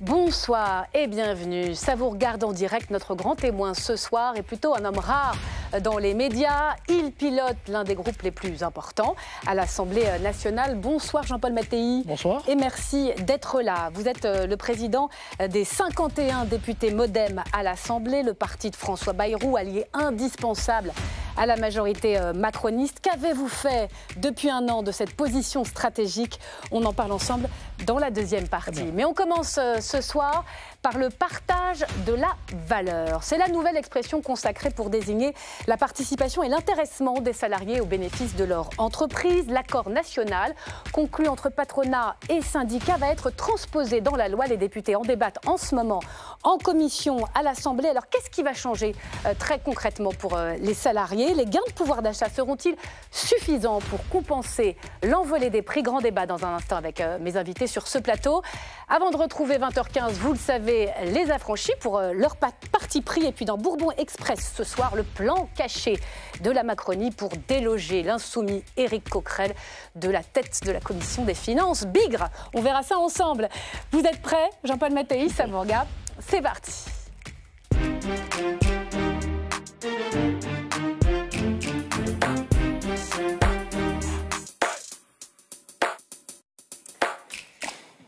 Bonsoir et bienvenue. Ça vous regarde en direct. Notre grand témoin ce soir est plutôt un homme rare dans les médias. Il pilote l'un des groupes les plus importants à l'Assemblée nationale. Bonsoir Jean-Paul Mattei. Bonsoir. Et merci d'être là. Vous êtes euh, le président des 51 députés Modem à l'Assemblée, le parti de François Bayrou, allié indispensable à la majorité euh, macroniste. Qu'avez-vous fait depuis un an de cette position stratégique On en parle ensemble dans la deuxième partie. Mais on commence euh, ce soir par le partage de la valeur. C'est la nouvelle expression consacrée pour désigner la participation et l'intéressement des salariés au bénéfice de leur entreprise. L'accord national conclu entre patronat et syndicats va être transposé dans la loi. Les députés en débattent en ce moment en commission à l'Assemblée. Alors qu'est-ce qui va changer euh, très concrètement pour les salariés les gains de pouvoir d'achat seront-ils suffisants pour compenser l'envolée des prix Grand débat dans un instant avec euh, mes invités sur ce plateau. Avant de retrouver 20h15, vous le savez, les affranchis pour euh, leur parti pris. Et puis dans Bourbon Express ce soir, le plan caché de la Macronie pour déloger l'insoumis Éric Coquerel de la tête de la Commission des Finances. Bigre, on verra ça ensemble. Vous êtes prêts Jean-Paul Mattei, Samorga, c'est parti.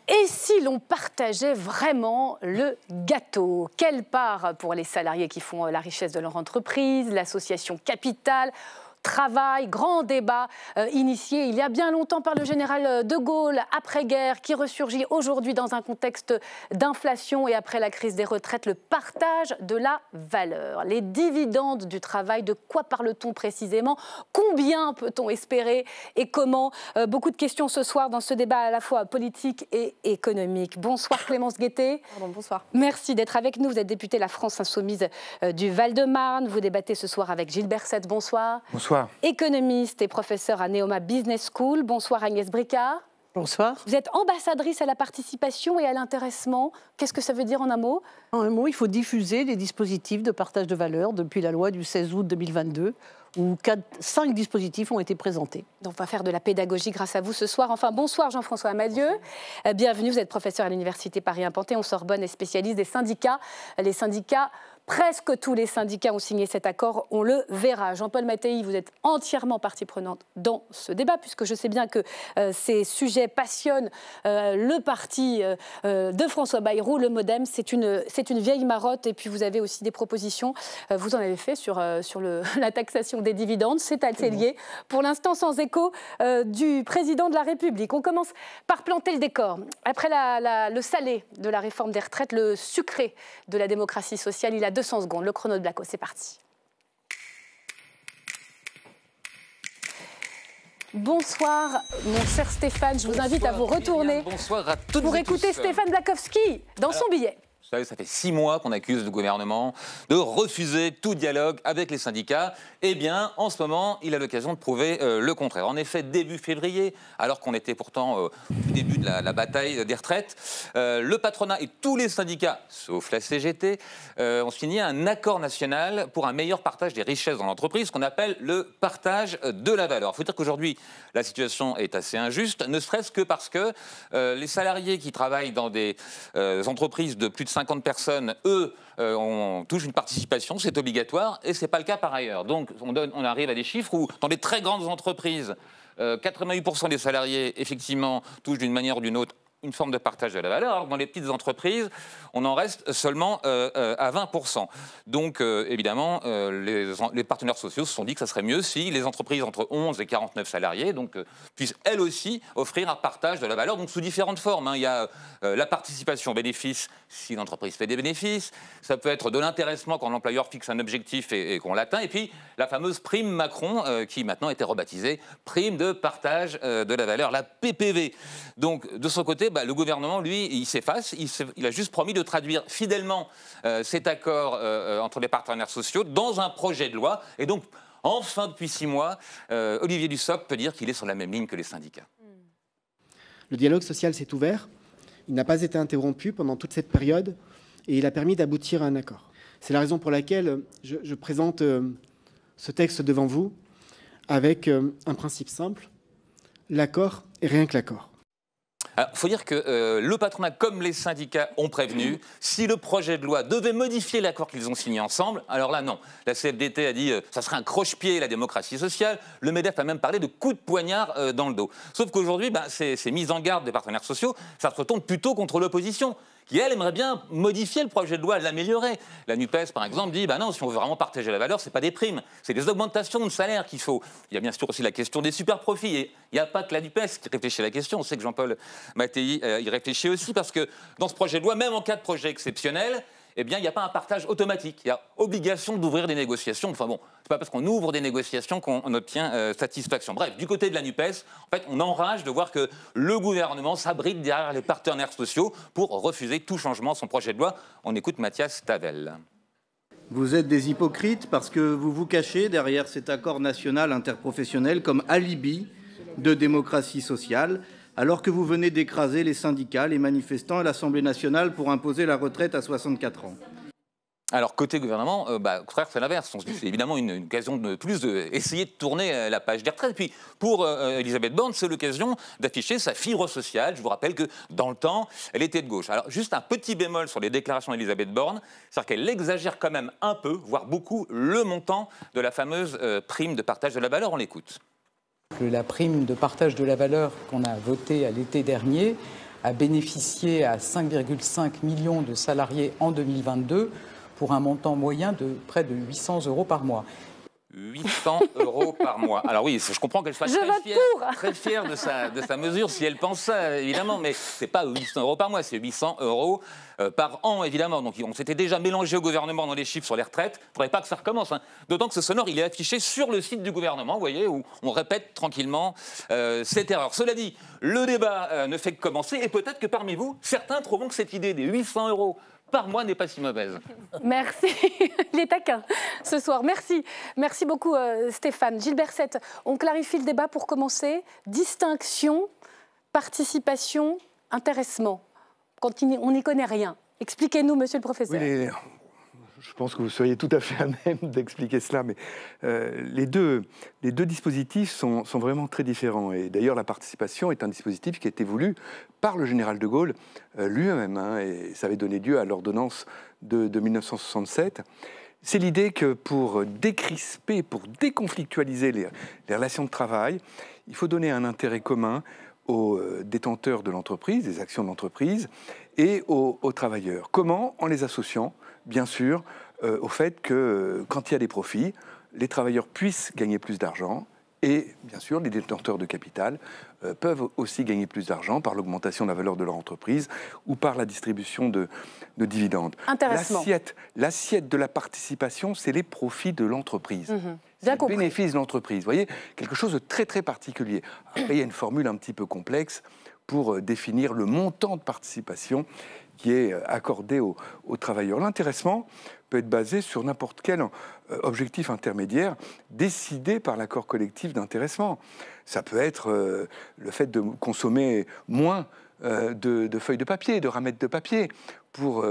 Et si l'on partageait vraiment le gâteau Quelle part pour les salariés qui font euh, la richesse de leur entreprise, l'association Capital travail, grand débat euh, initié il y a bien longtemps par le général euh, de Gaulle après-guerre qui ressurgit aujourd'hui dans un contexte d'inflation et après la crise des retraites, le partage de la valeur, les dividendes du travail, de quoi parle-t-on précisément, combien peut-on espérer et comment euh, Beaucoup de questions ce soir dans ce débat à la fois politique et économique. Bonsoir Clémence Guettet. bonsoir. Merci d'être avec nous. Vous êtes députée de la France Insoumise du Val-de-Marne. Vous débattez ce soir avec Gilles Berset, Bonsoir. Bonsoir. Économiste et professeur à Neoma Business School. Bonsoir Agnès Bricard. Bonsoir. Vous êtes ambassadrice à la participation et à l'intéressement. Qu'est-ce que ça veut dire en un mot En un mot, il faut diffuser les dispositifs de partage de valeur depuis la loi du 16 août 2022 où quatre, cinq dispositifs ont été présentés. Donc on va faire de la pédagogie grâce à vous ce soir. Enfin, bonsoir Jean-François Amadieu. Euh, bienvenue, vous êtes professeur à l'Université paris on sorbonne et spécialiste des syndicats. Les syndicats Presque tous les syndicats ont signé cet accord, on le verra. Jean-Paul Mattei, vous êtes entièrement partie prenante dans ce débat, puisque je sais bien que euh, ces sujets passionnent euh, le parti euh, de François Bayrou, le Modem. C'est une, c'est une vieille marotte, et puis vous avez aussi des propositions. vous en avez fait sur, sur la taxation des dividendes, c'est assez lié. Pour l'instant, sans écho du président de la République. On commence par planter le décor. Après le salé de la réforme des retraites, le sucré de la démocratie sociale, il a 200 secondes. Le chrono de Blacko, c'est parti. Bonsoir, mon cher Stéphane. Je vous invite à vous retourner pour écouter euh. Stéphane Blakowski dans son billet savez, ça fait six mois qu'on accuse le gouvernement de refuser tout dialogue avec les syndicats. Eh bien, en ce moment, il a l'occasion de prouver euh, le contraire. En effet, début février, alors qu'on était pourtant euh, au début de la, bataille des retraites, euh, le patronat et tous les syndicats, sauf la CGT, ont signé un accord national pour un meilleur partage des richesses dans l'entreprise, qu'on appelle le partage de la valeur. Il faut dire qu'aujourd'hui, la situation est assez injuste, ne serait-ce que parce que les salariés qui travaillent dans des entreprises de plus de 50 personnes, eux, euh, ont on une participation, c'est obligatoire, et ce n'est pas le cas par ailleurs. Donc on, arrive à des chiffres où, dans les très grandes entreprises, 88% euh, des salariés, effectivement, touchent d'une manière ou d'une autre une forme de partage de la valeur. Dans les petites entreprises, on en reste seulement euh, euh, à 20%. Donc, euh, évidemment, les, partenaires sociaux se sont dit que ça serait mieux si les entreprises entre 11 et 49 salariés donc, puissent elles aussi offrir un partage de la valeur, donc sous différentes formes. Hein. Il y a la participation aux bénéfices si l'entreprise fait des bénéfices, ça peut être de l'intéressement quand l'employeur fixe un objectif et, et qu'on l'atteint, et puis la fameuse prime Macron, qui maintenant était rebaptisée prime de partage de la valeur, la PPV. Donc, de son côté, bah, le gouvernement, lui, il s'efface. Il, a juste promis de traduire fidèlement euh, cet accord euh, euh, entre les partenaires sociaux dans un projet de loi. Et donc, enfin, depuis six mois, Olivier Dussopt peut dire qu'il est sur la même ligne que les syndicats. Hmm. Le dialogue social s'est ouvert. Il n'a pas été interrompu pendant toute cette période et il a permis d'aboutir à un accord. C'est la raison pour laquelle je, présente ce texte devant vous avec un principe simple. L'accord est rien que l'accord. Il ah, faut dire que euh, le patronat comme les syndicats ont prévenu, si le projet de loi devait modifier l'accord qu'ils ont signé ensemble, alors là non. La CFDT a dit euh, ça serait un croche-pied la démocratie sociale, le MEDEF a même parlé de coup de poignard euh, dans le dos. Sauf qu'aujourd'hui, ces, bah, ces mises en garde des partenaires sociaux, ça se retourne plutôt contre l'opposition qui, elle, aimerait bien modifier le projet de loi, l'améliorer. La NUPES, par exemple, dit Ben non, si on veut vraiment partager la valeur, ce n'est pas des primes, c'est des augmentations de salaire qu'il faut. Il y a bien sûr aussi la question des super-profits. Il n'y a pas que la NUPES qui réfléchit à la question. On sait que Jean-Paul Mattei euh, y réfléchit aussi, parce que dans ce projet de loi, même en cas de projet exceptionnel, eh bien, il n'y a pas un partage automatique. Il y a obligation d'ouvrir des négociations. Enfin bon, c'est pas parce qu'on ouvre des négociations qu'on obtient euh, satisfaction. Bref, du côté de la NUPES, en fait, on enrage de voir que le gouvernement s'abrite derrière les partenaires sociaux pour refuser tout changement son projet de loi. On écoute Mathias Tavel. Vous êtes des hypocrites parce que vous vous cachez derrière cet accord national interprofessionnel comme alibi de démocratie sociale alors que vous venez d'écraser les syndicats, les manifestants et l'Assemblée nationale pour imposer la retraite à 64 ans. Alors côté gouvernement, euh, bah, au contraire, c'est l'inverse. C'est évidemment une, occasion de plus d'essayer de, de, tourner euh, la page des retraites. Puis pour euh, Elisabeth Borne, c'est l'occasion d'afficher sa fibre sociale. Je vous rappelle que dans le temps, elle était de gauche. Alors juste un petit bémol sur les déclarations d'Elisabeth Borne, c'est-à-dire qu'elle exagère quand même un peu, voire beaucoup, le montant de la fameuse prime de partage de la valeur. On l'écoute. La prime de partage de la valeur qu'on a votée à l'été dernier a bénéficié à 5,5 millions de salariés en 2022 pour un montant moyen de près de 800 euros par mois. 800 euros par mois. Alors oui, je comprends qu'elle soit très fière, de sa, de sa mesure si elle pense ça, évidemment, mais c'est pas 800 euros par mois, c'est 800 euros euh, par an, évidemment. Donc on s'était déjà mélangé au gouvernement dans les chiffres sur les retraites. Il ne faudrait pas que ça recommence. Hein. D'autant que ce sonore, il est affiché sur le site du gouvernement, vous voyez, où on répète tranquillement euh, cette erreur. Cela dit, le débat euh, ne fait que commencer et peut-être que parmi vous, certains trouveront que cette idée des 800 euros par mois n'est pas si mauvaise. Merci. les taquins, ce soir. Merci. Merci beaucoup euh, Stéphane. Gilbert on clarifie le débat pour commencer. Distinction, participation, intéressement. Quand on n'y connaît rien. Expliquez-nous, monsieur le professeur je pense que vous seriez tout à fait à même d'expliquer cela, mais euh, les, deux, dispositifs sont, vraiment très différents. Et d'ailleurs, la participation est un dispositif qui a été voulu par le général de Gaulle euh, lui-même, hein, et ça avait donné lieu à l'ordonnance de, 1967. C'est l'idée que pour décrisper, pour déconflictualiser les, relations de travail, il faut donner un intérêt commun aux euh, détenteurs de l'entreprise, des actions de l'entreprise, et aux travailleurs. Comment En les associant bien sûr, euh, au fait que euh, quand il y a des profits, les travailleurs puissent gagner plus d'argent. Et bien sûr, les détenteurs de capital euh, peuvent aussi gagner plus d'argent par l'augmentation de la valeur de leur entreprise ou par la distribution de, dividendes. L'assiette, de la participation, c'est les profits de l'entreprise. Mhm. Le bénéfice de l'entreprise. Vous voyez, quelque chose de très très particulier. Après, il y a une formule un petit peu complexe pour définir le montant de participation qui est euh, accordé aux, travailleurs. L'intéressement peut être basé sur n'importe quel euh, objectif intermédiaire décidé par l'accord collectif d'intéressement. Ça peut être euh, le fait de consommer moins de, feuilles de papier, de ramettes de papier pour,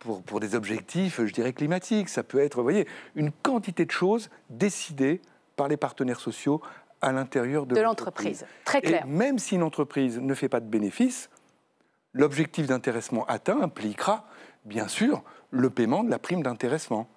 pour, des objectifs, je dirais, climatiques. Ça peut être, voyez, une quantité de choses décidées par les partenaires sociaux à l'intérieur de, l'entreprise. Très clair. même si l'entreprise ne fait pas de bénéfices, l'objectif d'intéressement atteint impliquera, bien sûr, le paiement de la prime d'intéressement.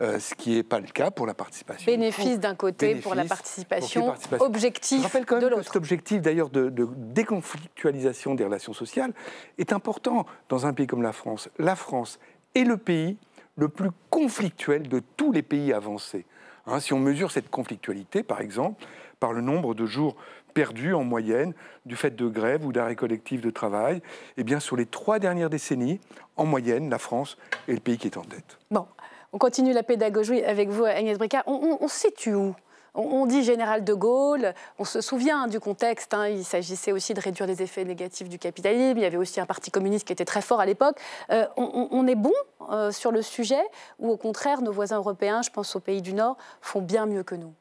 Euh, ce qui n'est pas le cas pour la participation. Bénéfice d'un côté pour la participation, objectif objectif rappelle cet objectif d'ailleurs de, déconflictualisation des relations sociales est important dans un pays comme la France. La France est le pays le plus conflictuel de tous les pays avancés. Hein, si on mesure cette conflictualité, par exemple, par le nombre de jours perdu en moyenne du fait de grèves ou d'arrêts collectifs de travail. et eh bien, sur les trois dernières décennies, en moyenne, la France est le pays qui est en dette. – Bon, on continue la pédagogie avec vous, Agnès Bricard. On, situe où on, dit général de Gaulle, on se souvient hein, du contexte, hein. il s'agissait aussi de réduire les effets négatifs du capitalisme, il y avait aussi un parti communiste qui était très fort à l'époque. Euh, on, est bon euh, sur le sujet ou au contraire nos voisins européens, je pense aux pays du Nord, font bien mieux que nous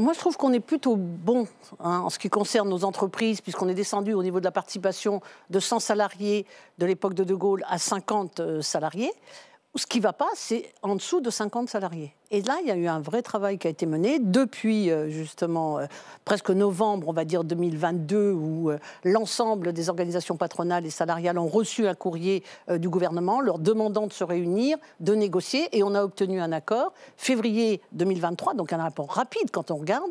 moi, je trouve qu'on est plutôt bon hein, en ce qui concerne nos entreprises, puisqu'on est descendu au niveau de la participation de 100 salariés de l'époque de De Gaulle à 50 euh, salariés. Ce qui ne va pas, c'est en dessous de 50 salariés. Et là, il y a eu un vrai travail qui a été mené depuis euh, justement euh, presque novembre, on va dire 2022, où euh, l'ensemble des organisations patronales et salariales ont reçu un courrier du gouvernement leur demandant de se réunir, de négocier, et on a obtenu un accord. Février 2023, donc un rapport rapide quand on regarde,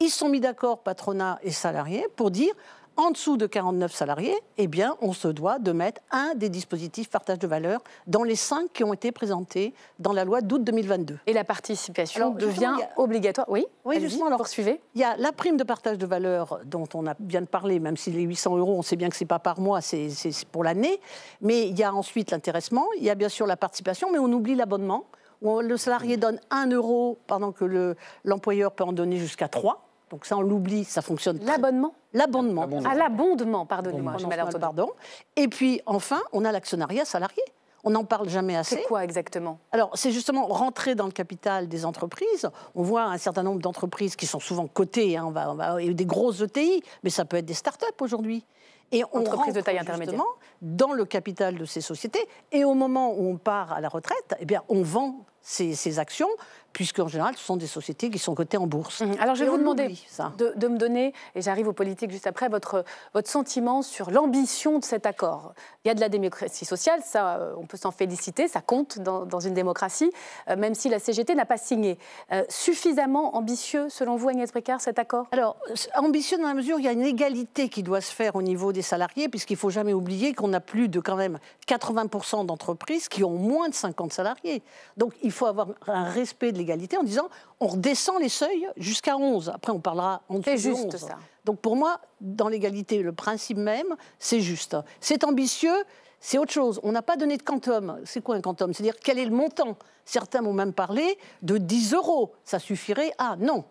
ils sont mis d'accord, patronat et salariés, pour dire en dessous de 49 salariés, eh bien, on se doit de mettre un des dispositifs partage de valeur dans les cinq qui ont été présentés dans la loi d'août 2022. Et la participation devient obligatoire. Oui, oui justement. Alors, poursuivez. Il y a la prime de partage de valeur dont on a bien parlé, même si les 800 euros, on sait bien que ce n'est pas par mois, c'est pour l'année. Mais il y a ensuite l'intéressement, il y a bien sûr la participation, mais on oublie l'abonnement. Le salarié mm. donne 1 euro pendant que l'employeur peut en donner jusqu'à 3. Donc ça, on l'oublie, ça fonctionne. L'abonnement L'abonnement. À ah, l'abondement, pardonnez-moi. Pardon. Et puis, enfin, on a l'actionnariat salarié. On n'en parle jamais assez. C'est quoi exactement Alors, c'est justement rentrer dans le capital des entreprises. On voit un certain nombre d'entreprises qui sont souvent cotées, hein, on va, on des grosses ETI, mais ça peut être des start-up aujourd'hui. Et on Entreprise de taille intermédiaire. dans le capital de ces sociétés. Et au moment où on part à la retraite, eh bien, on vend ces, ces actions puisque, en général, ce sont des sociétés qui sont cotées en bourse. Mmh. Alors, je vais vous demander De, me donner, et j'arrive aux politiques juste après, votre, votre sentiment sur l'ambition de cet accord. Il y a de la démocratie sociale, ça, euh, on peut s'en féliciter, ça compte dans, dans une démocratie, euh, même si la CGT n'a pas signé. Euh, suffisamment ambitieux, selon vous, Agnès Bricard, cet accord Alors, ambitieux dans la mesure où il y a une égalité qui doit se faire au niveau des salariés, puisqu'il ne faut jamais oublier qu'on a plus de quand même 80% d'entreprises qui ont moins de 50 salariés. Donc, il faut avoir un respect de l'égalité en disant on redescend les seuils jusqu'à 11. Après, on parlera en dessous. juste de 11. ça. Donc pour moi, dans l'égalité, le principe même, c'est juste. C'est ambitieux, c'est autre chose. On n'a pas donné de quantum. C'est quoi un quantum C'est-à-dire quel est le montant Certains m'ont même parlé de 10 euros. Ça suffirait Ah non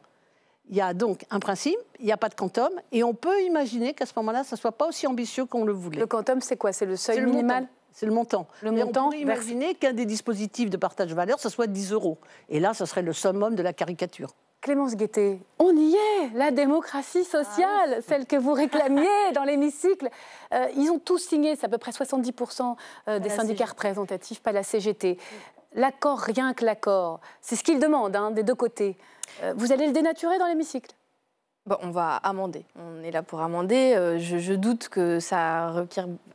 il y a donc un principe, il n'y a pas de quantum, et on peut imaginer qu'à ce moment-là, ça ne soit pas aussi ambitieux qu'on le voulait. Le quantum, c'est quoi C'est le seuil minimal c'est le montant. Le montant. On qu'un des dispositifs de partage valeur, ce soit 10 euros. Et là, ce serait le summum de la caricature. Clémence Guettet, on y est, la démocratie sociale, ah celle que vous réclamiez dans l'hémicycle. Euh, ils ont tous signé, c'est à peu près 70% euh, des syndicats représentatifs, pas la CGT. L'accord, rien que l'accord, c'est ce qu'ils demandent hein, des deux côtés. Euh, vous allez le dénaturer dans l'hémicycle bah, on va amender. On est là pour amender. Euh, je, doute que ça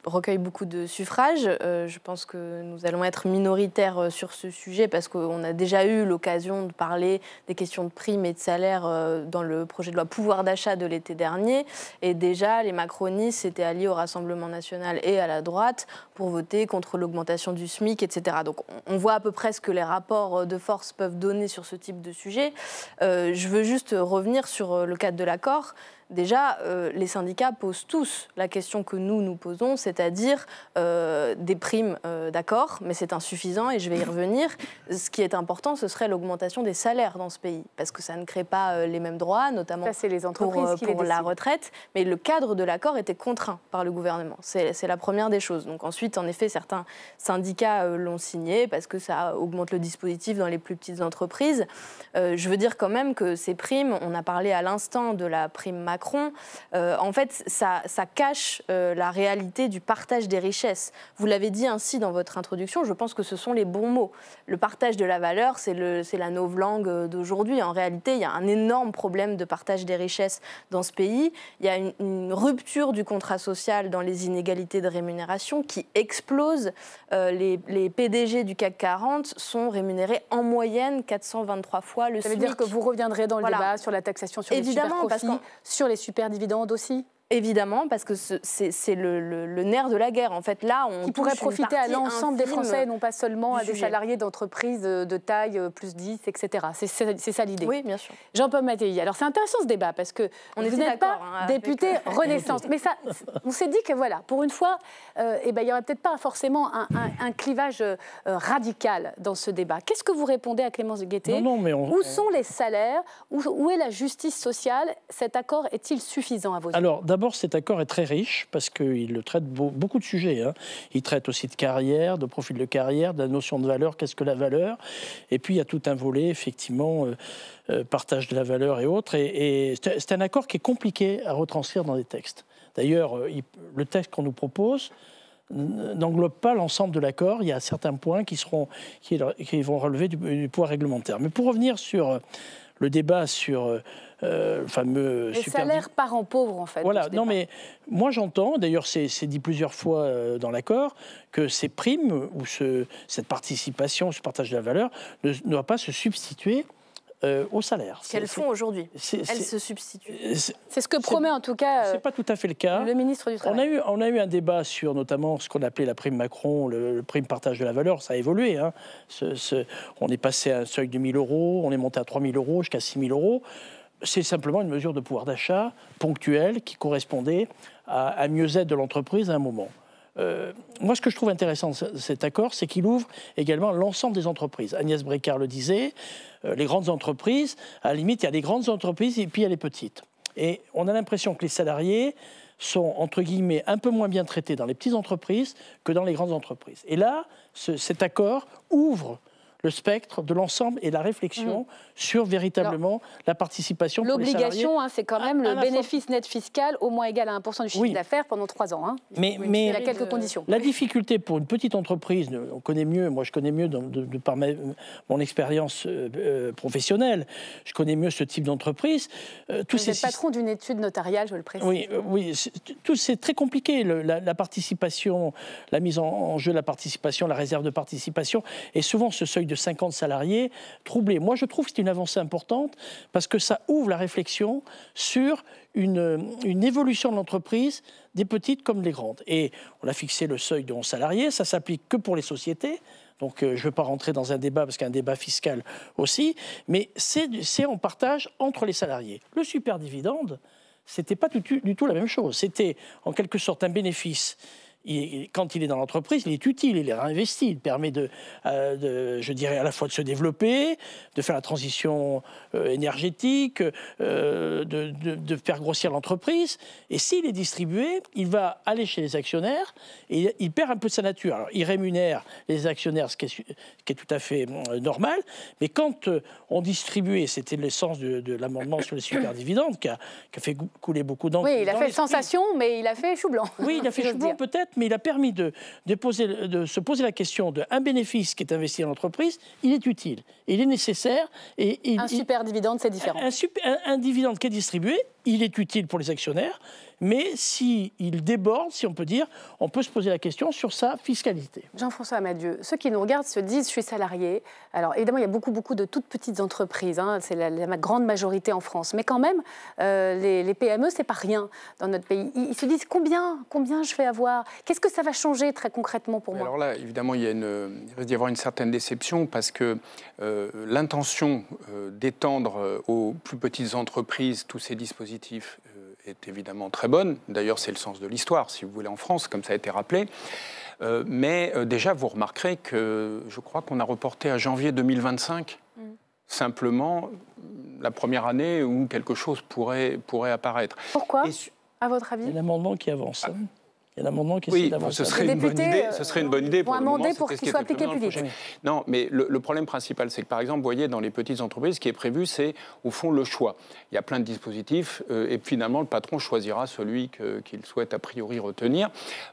recueille beaucoup de suffrages. Euh, je pense que nous allons être minoritaires euh, sur ce sujet parce qu'on a déjà eu l'occasion de parler des questions de primes et de salaires dans le projet de loi pouvoir d'achat de l'été dernier. Et déjà, les macronistes étaient alliés au Rassemblement national et à la droite pour voter contre l'augmentation du SMIC, etc. Donc on, voit à peu près ce que les rapports de force peuvent donner sur ce type de sujet. je veux juste revenir sur le cadre de de l'accord déjà, euh, les syndicats posent tous la question que nous nous posons, c'est-à-dire euh, des primes, euh, d'accord, mais c'est insuffisant et je vais y revenir. Ce qui est important, ce serait l'augmentation des salaires dans ce pays, parce que ça ne crée pas les mêmes droits, notamment ça, les entreprises pour, la retraite. Mais le cadre de l'accord était contraint par le gouvernement. C'est la première des choses. Donc ensuite, en effet, certains syndicats l'ont signé parce que ça augmente le dispositif dans les plus petites entreprises. je veux dire quand même que ces primes, on a parlé à l'instant de la prime macro euh, en fait, ça, ça cache euh, la réalité du partage des richesses. Vous l'avez dit ainsi dans votre introduction, je pense que ce sont les bons mots. Le partage de la valeur, c'est la langue euh, d'aujourd'hui. En réalité, il y a un énorme problème de partage des richesses dans ce pays. Il y a une, rupture du contrat social dans les inégalités de rémunération qui explose. les, PDG du CAC 40 sont rémunérés en moyenne 423 fois le Ça veut dire que vous reviendrez dans le débat sur la taxation sur les super profits, les super dividendes aussi Évidemment, parce que c'est le, nerf de la guerre. En fait, là, on pourrait profiter à l'ensemble des Français non pas seulement à des salariés d'entreprises euh, de taille euh, plus 10, etc. C'est ça l'idée. Oui, bien sûr. Jean-Paul Mattei. Alors, c'est intéressant ce débat parce que on vous n'êtes pas hein, député euh, Renaissance, mais ça, on s'est dit que voilà, pour une fois, eh ben, il y aurait peut-être pas forcément un, clivage radical dans ce débat. Qu'est-ce que vous répondez à Clémence Guettet Où sont les salaires où, est la justice sociale Cet accord est-il suffisant à vos Alors, yeux d'abord, cet accord est très riche parce qu'il traite beaucoup de sujets. Hein. Il traite aussi de carrière, de profil de carrière, de la notion de valeur, qu'est-ce que la valeur. Et puis, il y a tout un volet, effectivement, euh, euh, partage de la valeur et autres. Et, c'est un accord qui est compliqué à retranscrire dans des textes. D'ailleurs, euh, le texte qu'on nous propose, n'englobe pas l'ensemble de l'accord. Il y a certains points qui, seront, qui, vont relever du, du, poids réglementaire. Mais pour revenir sur le débat sur euh, euh, le fameux... Euh, Les salaires parents pauvres, en fait. Voilà, non mais moi j'entends, d'ailleurs c'est dit plusieurs fois dans l'accord, que ces primes ou cette participation, ce partage de la valeur ne, ne doit pas se substituer euh, au salaire. Qu'elles font aujourd'hui. Elles se substituent. C'est ce que promet en tout cas. c'est pas tout à fait le cas. ministre du Travail. On a eu, un débat sur notamment ce qu'on appelait la prime Macron, le, prime partage de la valeur. Ça a évolué. Hein. on est passé à un seuil de 1000 euros, on est monté à 3000 euros jusqu'à 6000 euros. C'est simplement une mesure de pouvoir d'achat ponctuelle qui correspondait à, à mieux-être de l'entreprise à un moment. Euh, moi, ce que je trouve intéressant cet accord, c'est qu'il ouvre également l'ensemble des entreprises. Agnès Brécard le disait, euh, les grandes entreprises, à la limite, il y a les grandes entreprises et puis il y a les petites. Et on a l'impression que les salariés sont, entre guillemets, un peu moins bien traités dans les petites entreprises que dans les grandes entreprises. Et là, cet accord ouvre le spectre de l'ensemble et la réflexion mm. sur véritablement la participation. L'obligation, hein, c'est quand même le bénéfice net fiscal au moins égal à 1% du chiffre d'affaires pendant 3 ans. Hein. Mais, mais, il y a quelques conditions. La difficulté pour une petite entreprise, on connaît mieux, moi je connais mieux de, par mon expérience euh, euh, professionnelle, je connais mieux ce type d'entreprise. Euh, Vous êtes patron d'une étude notariale, je le précise. Oui, oui tout c'est très compliqué, la, participation, la mise en, jeu de la participation, la réserve de participation, et souvent ce seuil de de 50 salariés troublés. Moi, je trouve que c'est une avancée importante parce que ça ouvre la réflexion sur une, évolution de l'entreprise, des petites comme des grandes. Et on a fixé le seuil de 11 salariés, ça s'applique que pour les sociétés. Donc euh, je ne veux pas rentrer dans un débat parce qu'il y a un débat fiscal aussi, mais c'est en partage entre les salariés. Le super dividende, c'était pas tout, du tout la même chose. C'était en quelque sorte un bénéfice quand il est dans l'entreprise, il est utile, il est réinvesti, il permet de, euh, je dirais, à la fois de se développer, de faire la transition euh, énergétique, euh, de, faire grossir l'entreprise. Et s'il est distribué, il va aller chez les actionnaires et il perd un peu sa nature. Alors, il rémunère les actionnaires, ce qui est, tout à fait normal, mais quand on distribue, et c'était l'essence de, l'amendement sur les superdividendes qui a, qui a fait couler beaucoup d'encre. Oui, il a fait sensation, mais il a fait chou blanc. Oui, il a fait chou blanc peut-être, mais il a permis de, se poser la question d'un bénéfice qui est investi dans l'entreprise, il est utile, il est nécessaire. Et, il, un super dividende, c'est différent. un dividende qui est distribué, il est utile pour les actionnaires, mais s'il il déborde, si on peut dire, on peut se poser la question sur sa fiscalité. Jean-François Amadieu, ceux qui nous regardent se disent, je suis salarié. Alors évidemment, il y a beaucoup, beaucoup de toutes petites entreprises, hein. c'est la, grande majorité en France, mais quand même, euh, les, les, PME, c'est pas rien dans notre pays. Ils, se disent, combien, combien je vais avoir Qu'est-ce que ça va changer très concrètement pour moi Alors là, évidemment, il, y une, risque d'y avoir une certaine déception parce que euh, l'intention euh, d'étendre aux plus petites entreprises tous ces dispositifs est évidemment très bonne. D'ailleurs, c'est le sens de l'histoire, si vous voulez, en France, comme ça a été rappelé. Euh, mais euh, déjà, vous remarquerez que je crois qu'on a reporté à janvier 2025 mm. simplement la première année où quelque chose pourrait, pourrait apparaître. Pourquoi, à votre avis L'amendement qui avance. Hein. Il y a un amendement qui Ce serait, une bonne idée, ce serait une bonne idée euh, pour amender pour qu'il soit appliqué plus vite. Non, mais le, problème principal, c'est que par exemple, vous voyez, dans les petites entreprises, ce qui est prévu, c'est au fond le choix. Il y a plein de dispositifs euh, et finalement, le patron choisira celui qu'il souhaite a priori retenir.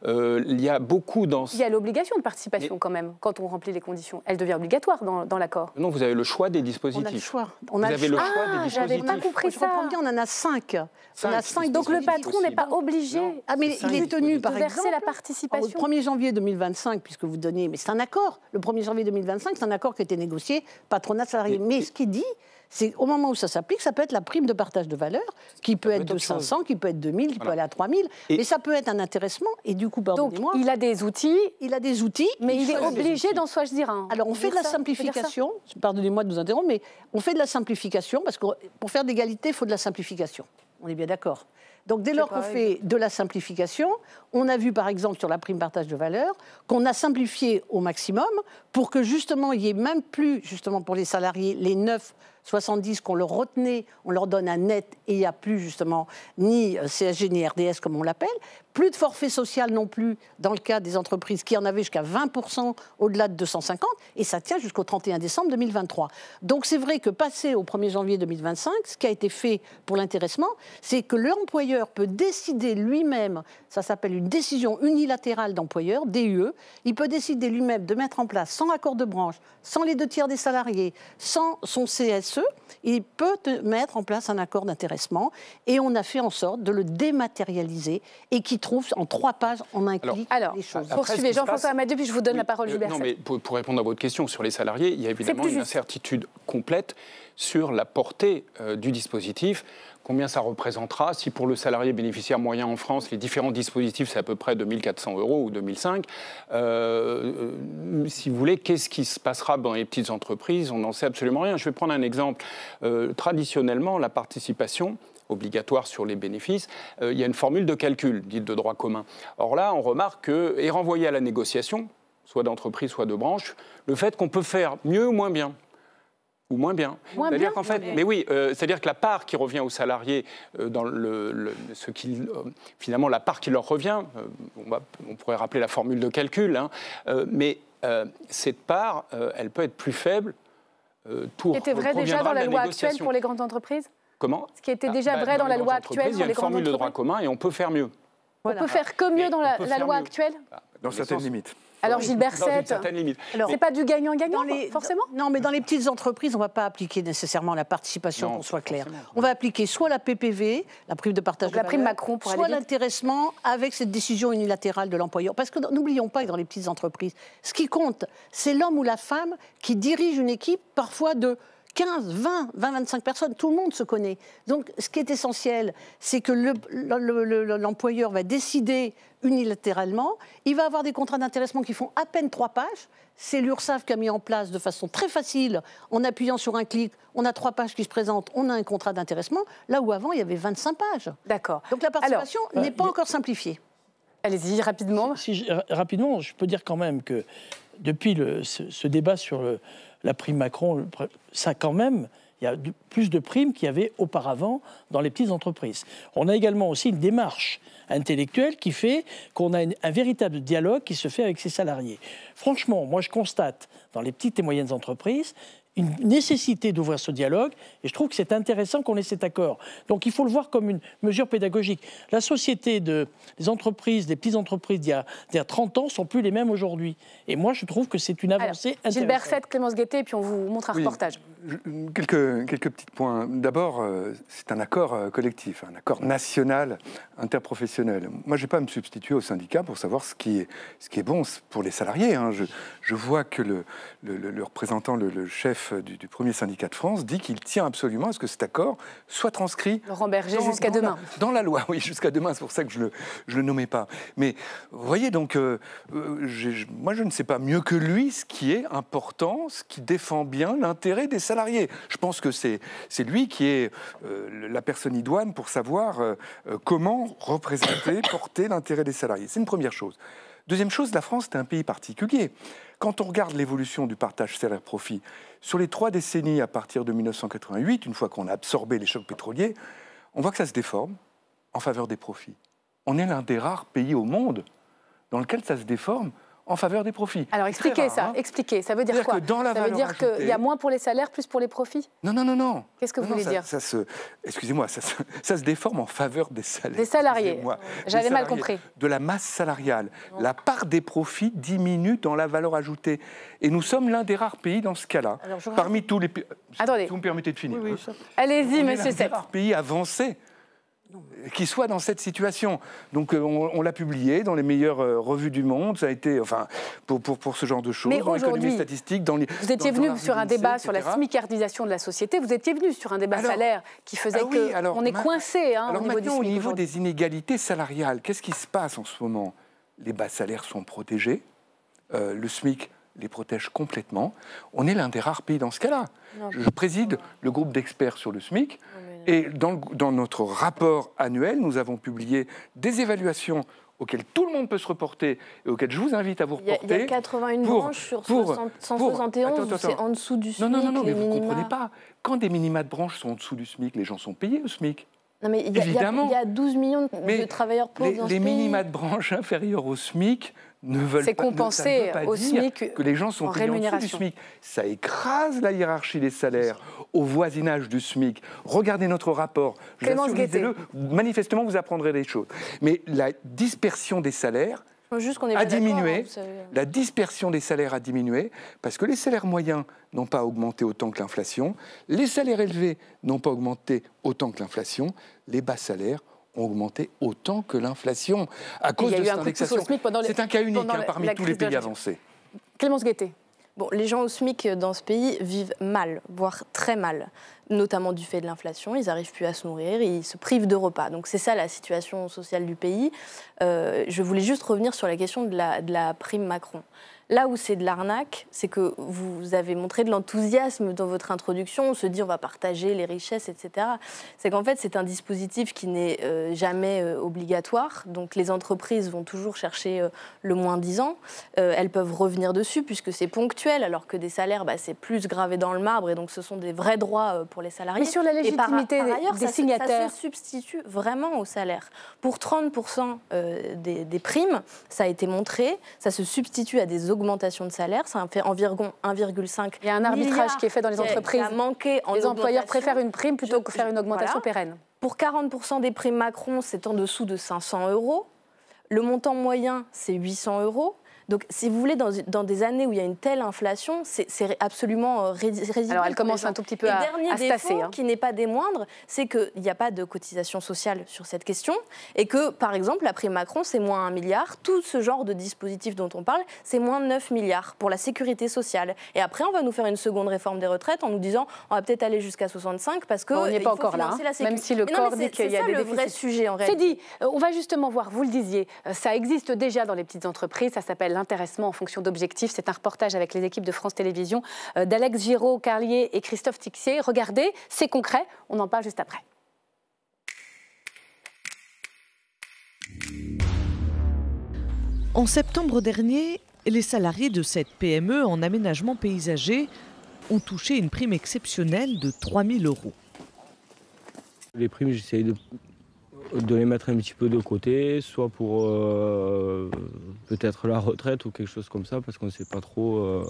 Euh, il y a beaucoup dans. Il y a l'obligation de participation quand même, quand on remplit les conditions. Elle devient obligatoire dans, l'accord. Non, vous avez le choix des dispositifs. On a le choix. On vous le ah, J'avais pas compris ça. Je bien, on en a cinq. on a cinq. Donc le patron n'est pas obligé. ah, mais il est tenu la participation. 1er janvier 2025, puisque vous donnez, mais c'est un accord. Le 1er janvier 2025, c'est un accord qui a été négocié patronat salarié. Mais, ce qui dit, c'est au moment où ça s'applique, ça peut être la prime de partage de valeur, qui peut, être, de 500, qui peut être 2000, qui peut aller à 3000, mais ça peut être un intéressement. Et du coup, pardonnez-moi. Il a des outils. Il a des outils. Mais il, est obligé d'en je un. Alors, on, fait de la simplification. Pardonnez-moi de vous interrompre, mais on fait de la simplification, parce que pour faire d'égalité, il faut de la simplification. On est bien d'accord. Donc dès lors qu'on fait de la simplification, on a vu par exemple sur la prime partage de valeur qu'on a simplifié au maximum pour que justement il n'y ait même plus, justement pour les salariés, les neuf 70 qu'on leur retenait, on leur donne un net et il n'y a plus justement ni euh, CSG ni RDS comme on l'appelle, plus de forfait social non plus dans le cas des entreprises qui en avaient jusqu'à 20% au-delà de 250 et ça tient jusqu'au 31 décembre 2023. Donc c'est vrai que passé au 1er janvier 2025, ce qui a été fait pour l'intéressement, c'est que l'employeur peut décider lui-même, ça s'appelle une décision unilatérale d'employeur, DUE, il peut décider lui-même de mettre en place sans accord de branche, sans les deux tiers des salariés, sans son CSE, il peut mettre en place un accord d'intéressement et on a fait en sorte de le dématérialiser et qui trouve en trois pages en un clic alors, les choses. Poursuivez Jean-François Amadou, puis je vous donne la parole, euh, Gilbert. non, mais pour, répondre à votre question sur les salariés, il y a évidemment une incertitude complète sur la portée euh, du dispositif, combien ça représentera. Si pour le salarié bénéficiaire moyen en France, les différents dispositifs, c'est à peu près 2400 euros ou 2005. Euh, euh, si vous voulez, qu'est-ce qui se passera dans les petites entreprises On n'en sait absolument rien. Je vais prendre un exemple. Euh, traditionnellement, la participation obligatoire sur les bénéfices, il y a une formule de calcul, dite de droit commun. Or là, on remarque que est renvoyé à la négociation, soit d'entreprise, soit de branche, le fait qu'on peut faire mieux ou moins bien ou moins bien. c'est-à-dire qu'en fait, mais oui, euh, c'est-à-dire que la part qui revient aux salariés euh, dans le, ce qui euh, finalement la part qui leur revient, on, pourrait rappeler la formule de calcul, hein, mais cette part, elle peut être plus faible. tout était vrai déjà dans la, loi actuelle pour les grandes entreprises. Comment Ce qui était ah, déjà bah, vrai dans, la loi actuelle pour les grandes entreprises. Il y a une formule de droit commun et on peut faire mieux. On peut faire que mieux dans la, loi actuelle. Dans certaines limites. Alors Gilbert 7, c'est pas du gagnant-gagnant, forcément Non, mais dans les petites entreprises, on ne va pas appliquer nécessairement la participation, qu'on soit clair. On va appliquer soit la PPV, la prime de partage de la prime Macron soit l'intéressement avec cette décision unilatérale de l'employeur. Parce que n'oublions pas que dans les petites entreprises, ce qui compte, c'est l'homme ou la femme qui dirige une équipe parfois de 15, 20, 20, 25 personnes, tout le monde se connaît. Donc ce qui est essentiel, c'est que l'employeur le, va décider unilatéralement, il va avoir des contrats d'intéressement qui font à peine trois pages, c'est l'URSSAF qui a mis en place de façon très facile, en appuyant sur un clic, on a trois pages qui se présentent, on a un contrat d'intéressement, là où avant il y avait 25 pages. D'accord. Donc la participation euh, n'est pas encore simplifiée. Allez-y, rapidement. rapidement, je peux dire quand même que depuis ce, débat sur le, la prime Macron, euh, ça quand même, il y a plus de primes qu'il y avait auparavant dans les petites entreprises. On a également aussi une démarche intellectuelle qui fait qu'on a un véritable dialogue qui se fait avec ses salariés. Franchement, moi je constate dans les petites et moyennes entreprises une nécessité d'ouvrir ce dialogue, et je trouve que c'est intéressant qu'on ait cet accord. Donc il faut le voir comme une mesure pédagogique. La société de, des entreprises, des petites entreprises d'il y, a 30 ans ne sont plus les mêmes aujourd'hui. Et moi, je trouve que c'est une avancée intéressante. Gilbert Fett, Clémence Guettet, puis on vous montre un reportage. Quelques, quelques petits points. D'abord, euh, c'est un accord euh, collectif, un accord national, interprofessionnel. Moi, je ne vais pas me substituer au syndicat pour savoir ce qui est, ce qui est bon pour les salariés. Hein. Je, je, vois que le, le, représentant, le, chef du, premier syndicat de France, dit qu'il tient absolument à ce que cet accord soit transcrit. Laurent Berger, jusqu'à demain. dans la loi, oui, jusqu'à demain. C'est pour ça que je ne le, nommais pas. Mais vous voyez, donc, euh, moi, je ne sais pas mieux que lui ce qui est important, ce qui défend bien l'intérêt des salariés je pense que c'est lui qui est euh, la personne idoine pour savoir euh, euh, comment représenter, porter l'intérêt des salariés. C'est une première chose. Deuxième chose, la France est un pays particulier. Quand on regarde l'évolution du partage salaire-profit, sur les trois décennies à partir de 1988, une fois qu'on a absorbé les chocs pétroliers, on voit que ça se déforme en faveur des profits. On est l'un des rares pays au monde dans lequel ça se déforme en faveur des profits. Alors expliquez ça, hein. expliquez. Ça veut dire, quoi Ça veut dire qu'il y a moins pour les salaires, plus pour les profits Non, non, non, non. Qu'est-ce que vous voulez dire ça se, Excusez-moi, ça se, déforme en faveur des salaires. Des salariés. J'avais mal compris. De la masse salariale. La part des profits diminue dans la valeur ajoutée. Et nous sommes l'un des rares pays dans ce cas-là. Parmi tous les pays. Attendez. Si vous me permettez de finir. Allez-y, monsieur Sepp. pays avancés qui soit dans cette situation. Donc euh, on, l'a publié dans les meilleures euh, revues du monde, ça a été, enfin, pour, pour, pour ce genre de choses, dans statistique, dans Vous étiez venu sur un débat sur la smicardisation de la société, vous étiez venu sur un débat salaire qui faisait ah que on est coincé hein, alors au niveau, au niveau des inégalités salariales, qu'est-ce qui se passe en ce moment Les bas salaires sont protégés, euh, le SMIC les protège complètement. On est l'un des rares pays dans ce cas-là. Je préside le groupe d'experts sur le SMIC. Et euh, dans, notre rapport annuel, nous avons publié des évaluations auxquelles tout le monde peut se reporter et auxquelles je vous invite à vous reporter. Il y a, 81 branches sur 161, c'est en dessous du SMIC. Non, non, non, mais vous ne comprenez pas. Quand des minima de branches sont en dessous du SMIC, les gens sont payés au SMIC. Non, mais il y, a 12 millions de, travailleurs pauvres les, dans ce les minima de branches inférieurs au SMIC ne veulent pas. C'est compenser au SMIC. Que les gens sont payés du SMIC. Ça écrase la hiérarchie des salaires au voisinage du SMIC. Regardez notre rapport. le Manifestement, vous apprendrez des choses. Mais la dispersion des salaires a diminué. Hein, la dispersion des salaires a diminué parce que les salaires moyens n'ont pas augmenté autant que l'inflation, les salaires élevés n'ont pas augmenté autant que l'inflation, les bas salaires ont augmenté autant que l'inflation à cause de cette indexation. C'est un cas unique hein, parmi tous les pays avancés. Clémence Guettet. Bon, les gens au SMIC euh, dans ce pays vivent mal, voire très mal, notamment du fait de l'inflation. Ils n'arrivent plus à se nourrir, ils se privent de repas. Donc c'est ça la situation sociale du pays. Euh, je voulais juste revenir sur la question de la prime Macron. Là où c'est de l'arnaque, c'est que vous avez montré de l'enthousiasme dans votre introduction, on se dit on va partager les richesses, etc. C'est qu'en fait, c'est un dispositif qui n'est euh, jamais euh, obligatoire. Donc les entreprises vont toujours chercher euh, le moins disant. ans. elles peuvent revenir dessus puisque c'est ponctuel, alors que des salaires, bah, c'est plus gravé dans le marbre et donc ce sont des vrais droits pour les salariés. Mais sur la légitimité par, par ailleurs, des, ça, Ça se substitue vraiment au salaire. Pour 30% des, des primes, ça a été montré, ça se substitue à des augmentations augmentation de salaire. Ça fait environ 1,5 Il y a un arbitrage qui est fait dans les entreprises. A manqué en les employeurs préfèrent une prime plutôt que faire une augmentation pérenne. Pour 40% des primes Macron, c'est en dessous de 500 euros. Le montant moyen, c'est 800 euros. Donc, si vous voulez, dans, des années où il y a une telle inflation, c'est absolument euh, résiduel. Alors, elle commence un tout petit peu à, dernier à hein. qui n'est pas des moindres, c'est qu'il n'y a pas de cotisation sociale sur cette question et que, par exemple, après Macron, c'est moins 1 milliard. Tout ce genre de dispositif dont on parle, c'est moins 9 milliards pour la sécurité sociale. Et après, on va nous faire une seconde réforme des retraites en nous disant on va peut-être aller jusqu'à 65 parce que. on n'est pas encore là. Hein, même si le corps dit qu'il y a ça le vrai sujet en réalité. C'est dit, euh, on va justement voir, vous le disiez, euh, ça existe déjà dans les petites entreprises, ça s'appelle l'intéressement en fonction d'objectifs. C'est un reportage avec les équipes de France Télévisions euh, d'Alex Giraud, Carlier et Christophe Tixier. Regardez, c'est concret, on en parle juste après. En septembre dernier, les salariés de cette PME en aménagement paysager ont touché une prime exceptionnelle de 3000 euros. Les primes, de les mettre un petit peu de côté, soit pour euh, peut-être la retraite ou quelque chose comme ça, parce qu'on ne sait pas trop euh,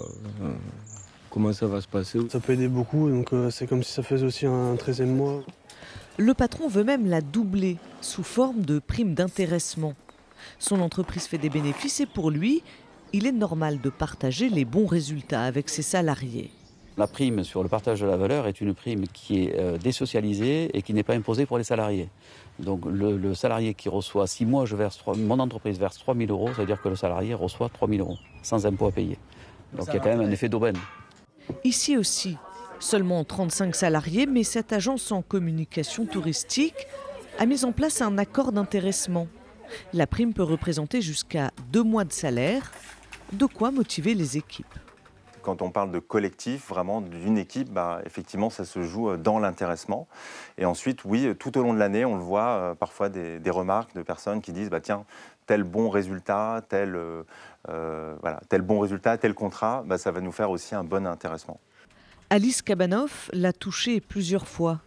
comment ça va se passer. Ça peut aider beaucoup, donc euh, c'est comme si ça faisait aussi un 13e mois. Le patron veut même la doubler sous forme de prime d'intéressement. Son entreprise fait des bénéfices et pour lui, il est normal de partager les bons résultats avec ses salariés. La prime sur le partage de la valeur est une prime qui est euh, désocialisée et qui n'est pas imposée pour les salariés. Donc le, salarié qui reçoit, si moi je verse mon entreprise verse 3 000 euros, ça veut dire que le salarié reçoit 3 000 euros sans impôt à payer. Donc il y a quand même un effet d'aubaine. Ici aussi, seulement 35 salariés, mais cette agence en communication touristique a mis en place un accord d'intéressement. La prime peut représenter jusqu'à deux mois de salaire, de quoi motiver les équipes quand on parle de collectif, vraiment d'une équipe, bah, effectivement, ça se joue euh, dans l'intéressement. Et ensuite, oui, euh, tout au long de l'année, on le voit euh, parfois des, remarques de personnes qui disent, bah, tiens, tel bon résultat, tel, bon résultat, tel contrat, bah, ça va nous faire aussi un bon intéressement. Alice Kabanov l'a touché plusieurs fois.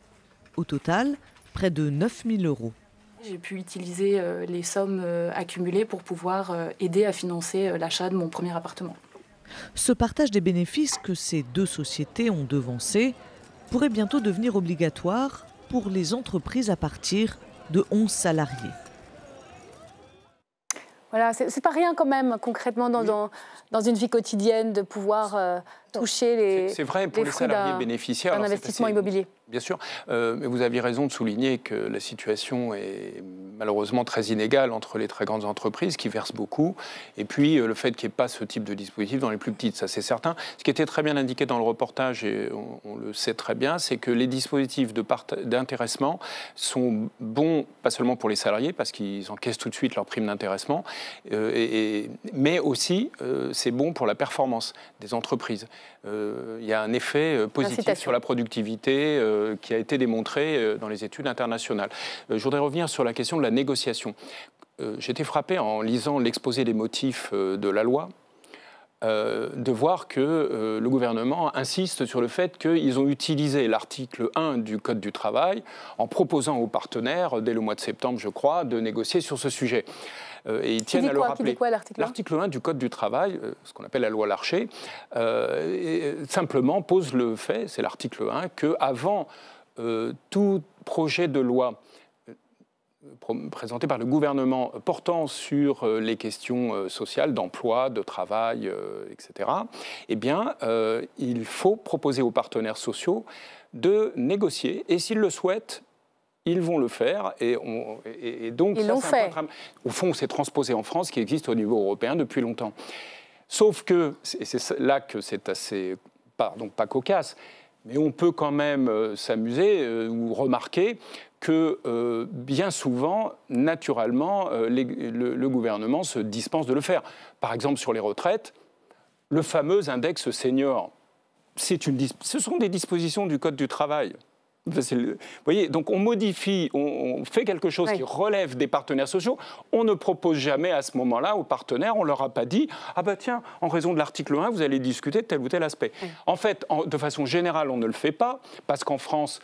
Au total, près de 9000 euros. J'ai pu utiliser les sommes accumulées pour pouvoir aider à financer l'achat de mon premier appartement. Ce partage des bénéfices que ces deux sociétés ont devancé pourrait bientôt devenir obligatoire pour les entreprises à partir de 11 salariés. Voilà, c'est pas rien quand même concrètement dans, une vie quotidienne de pouvoir... Euh, toucher C'est vrai pour les, salariés bénéficiaires. Un hein, investissement immobilier. Bien sûr, euh, mais vous aviez raison de souligner que la situation est malheureusement très inégale entre les très grandes entreprises qui versent beaucoup et puis euh, le fait qu'il n'y ait pas ce type de dispositif dans les plus petites, ça c'est certain. Ce qui était très bien indiqué dans le reportage, et on, le sait très bien, c'est que les dispositifs d'intéressement sont bons, pas seulement pour les salariés, parce qu'ils encaissent tout de suite leur prime d'intéressement, euh, mais aussi c'est bon pour la performance des entreprises. Euh, il y a un effet euh, positif sur la productivité euh, qui a été démontré dans les études internationales. je voudrais revenir sur la question de la négociation. J'étais frappé en lisant l'exposé des motifs de la loi de voir que le gouvernement insiste sur le fait qu'ils ont utilisé l'article 1 du Code du travail en proposant aux partenaires, dès le mois de septembre, je crois, de négocier sur ce sujet. Euh, et tiennent à le L'article 1 du Code du travail, euh, ce qu'on appelle la loi Larcher, euh, simplement pose le fait, c'est l'article 1, que avant tout projet de loi présenté par le gouvernement portant sur les questions sociales, d'emploi, de travail, etc., eh bien, il faut proposer aux partenaires sociaux de négocier, et s'ils le souhaitent, ils vont le faire et, on, donc ils ça, fait. au fond, c'est transposé en France qui existe au niveau européen depuis longtemps. Sauf que, et c'est là que c'est assez, pardon, pas cocasse, mais on peut quand même euh, s'amuser euh, ou remarquer que euh, bien souvent, naturellement, le, le gouvernement se dispense de le faire. Par exemple, sur les retraites, le fameux index senior, c'est une, ce sont des dispositions du Code du travail. Vous voyez, donc on modifie, on, fait quelque chose qui relève des partenaires sociaux. On ne propose jamais à ce moment-là aux partenaires, on leur a pas dit, ah bah tiens, en raison de l'article 1, vous allez discuter de tel ou tel aspect. En fait, de façon générale, on ne le fait pas, parce qu'en France,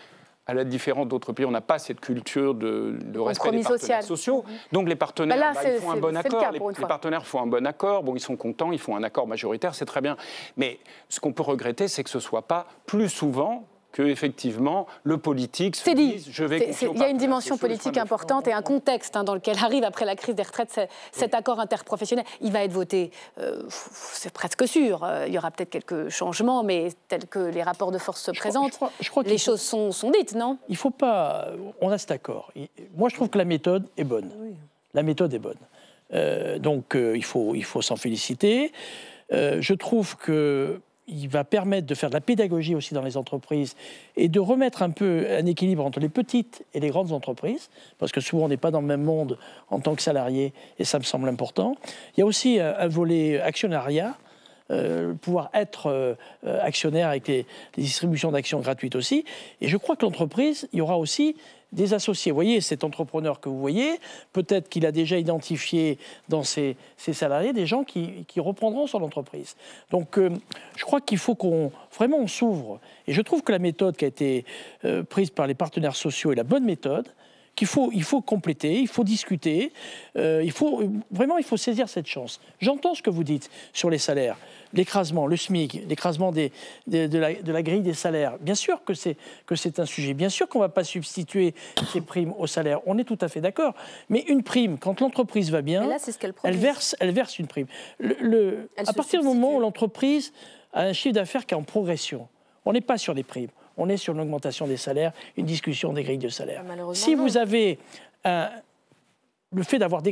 à la différence d'autres pays, on n'a pas cette culture de, respect des partenaires sociaux. Mhm. Donc les partenaires bah bah, font un bon accord. les, partenaires font un bon accord. Bon, ils sont contents, ils font un accord majoritaire, c'est très bien. Mais ce qu'on peut regretter, c'est que ce ne soit pas plus souvent que effectivement le politique se dit. je vais Il y a une dimension politique importante et un contexte hein, dans lequel arrive après la crise des retraites cet accord interprofessionnel. Il va être voté, euh, c'est presque sûr. Euh, il y aura peut-être quelques changements, mais tels que les rapports de force se présentent, je crois, les choses sont, sont, dites, non Il faut pas. Euh, on a cet accord. Moi, je trouve que la méthode est bonne. La méthode est bonne. donc, il faut, il faut s'en féliciter. je trouve que il va permettre de faire de la pédagogie aussi dans les entreprises et de remettre un peu un équilibre entre les petites et les grandes entreprises, parce que souvent on n'est pas dans le même monde en tant que salarié, et ça me semble important. Il y a aussi un, volet actionnariat euh, pouvoir être euh, actionnaire avec les distributions d'actions gratuites aussi. Et je crois que l'entreprise, il y aura aussi des associés. Vous voyez, cet entrepreneur que vous voyez, peut-être qu'il a déjà identifié dans ses, salariés des gens qui, reprendront son entreprise. Donc, euh, je crois qu'il faut qu'on vraiment on s'ouvre. Et je trouve que la méthode qui a été prise par les partenaires sociaux est la bonne méthode qu'il faut, il faut compléter, il faut discuter, euh, il faut vraiment il faut saisir cette chance. J'entends ce que vous dites sur les salaires, l'écrasement, le SMIC, l'écrasement des, de, la, grille des salaires. Bien sûr que c'est que c'est un sujet. Bien sûr qu'on ne va pas substituer ces primes au salaire. On est tout à fait d'accord. Mais une prime, quand l'entreprise va bien, là, ce elle verse, elle verse une prime. Le, à partir du moment où l'entreprise a un chiffre d'affaires qui est en progression, on n'est pas sur des primes on est sur l'augmentation des salaires, une discussion des grilles de salaire. Ah, si vous avez euh, le fait d'avoir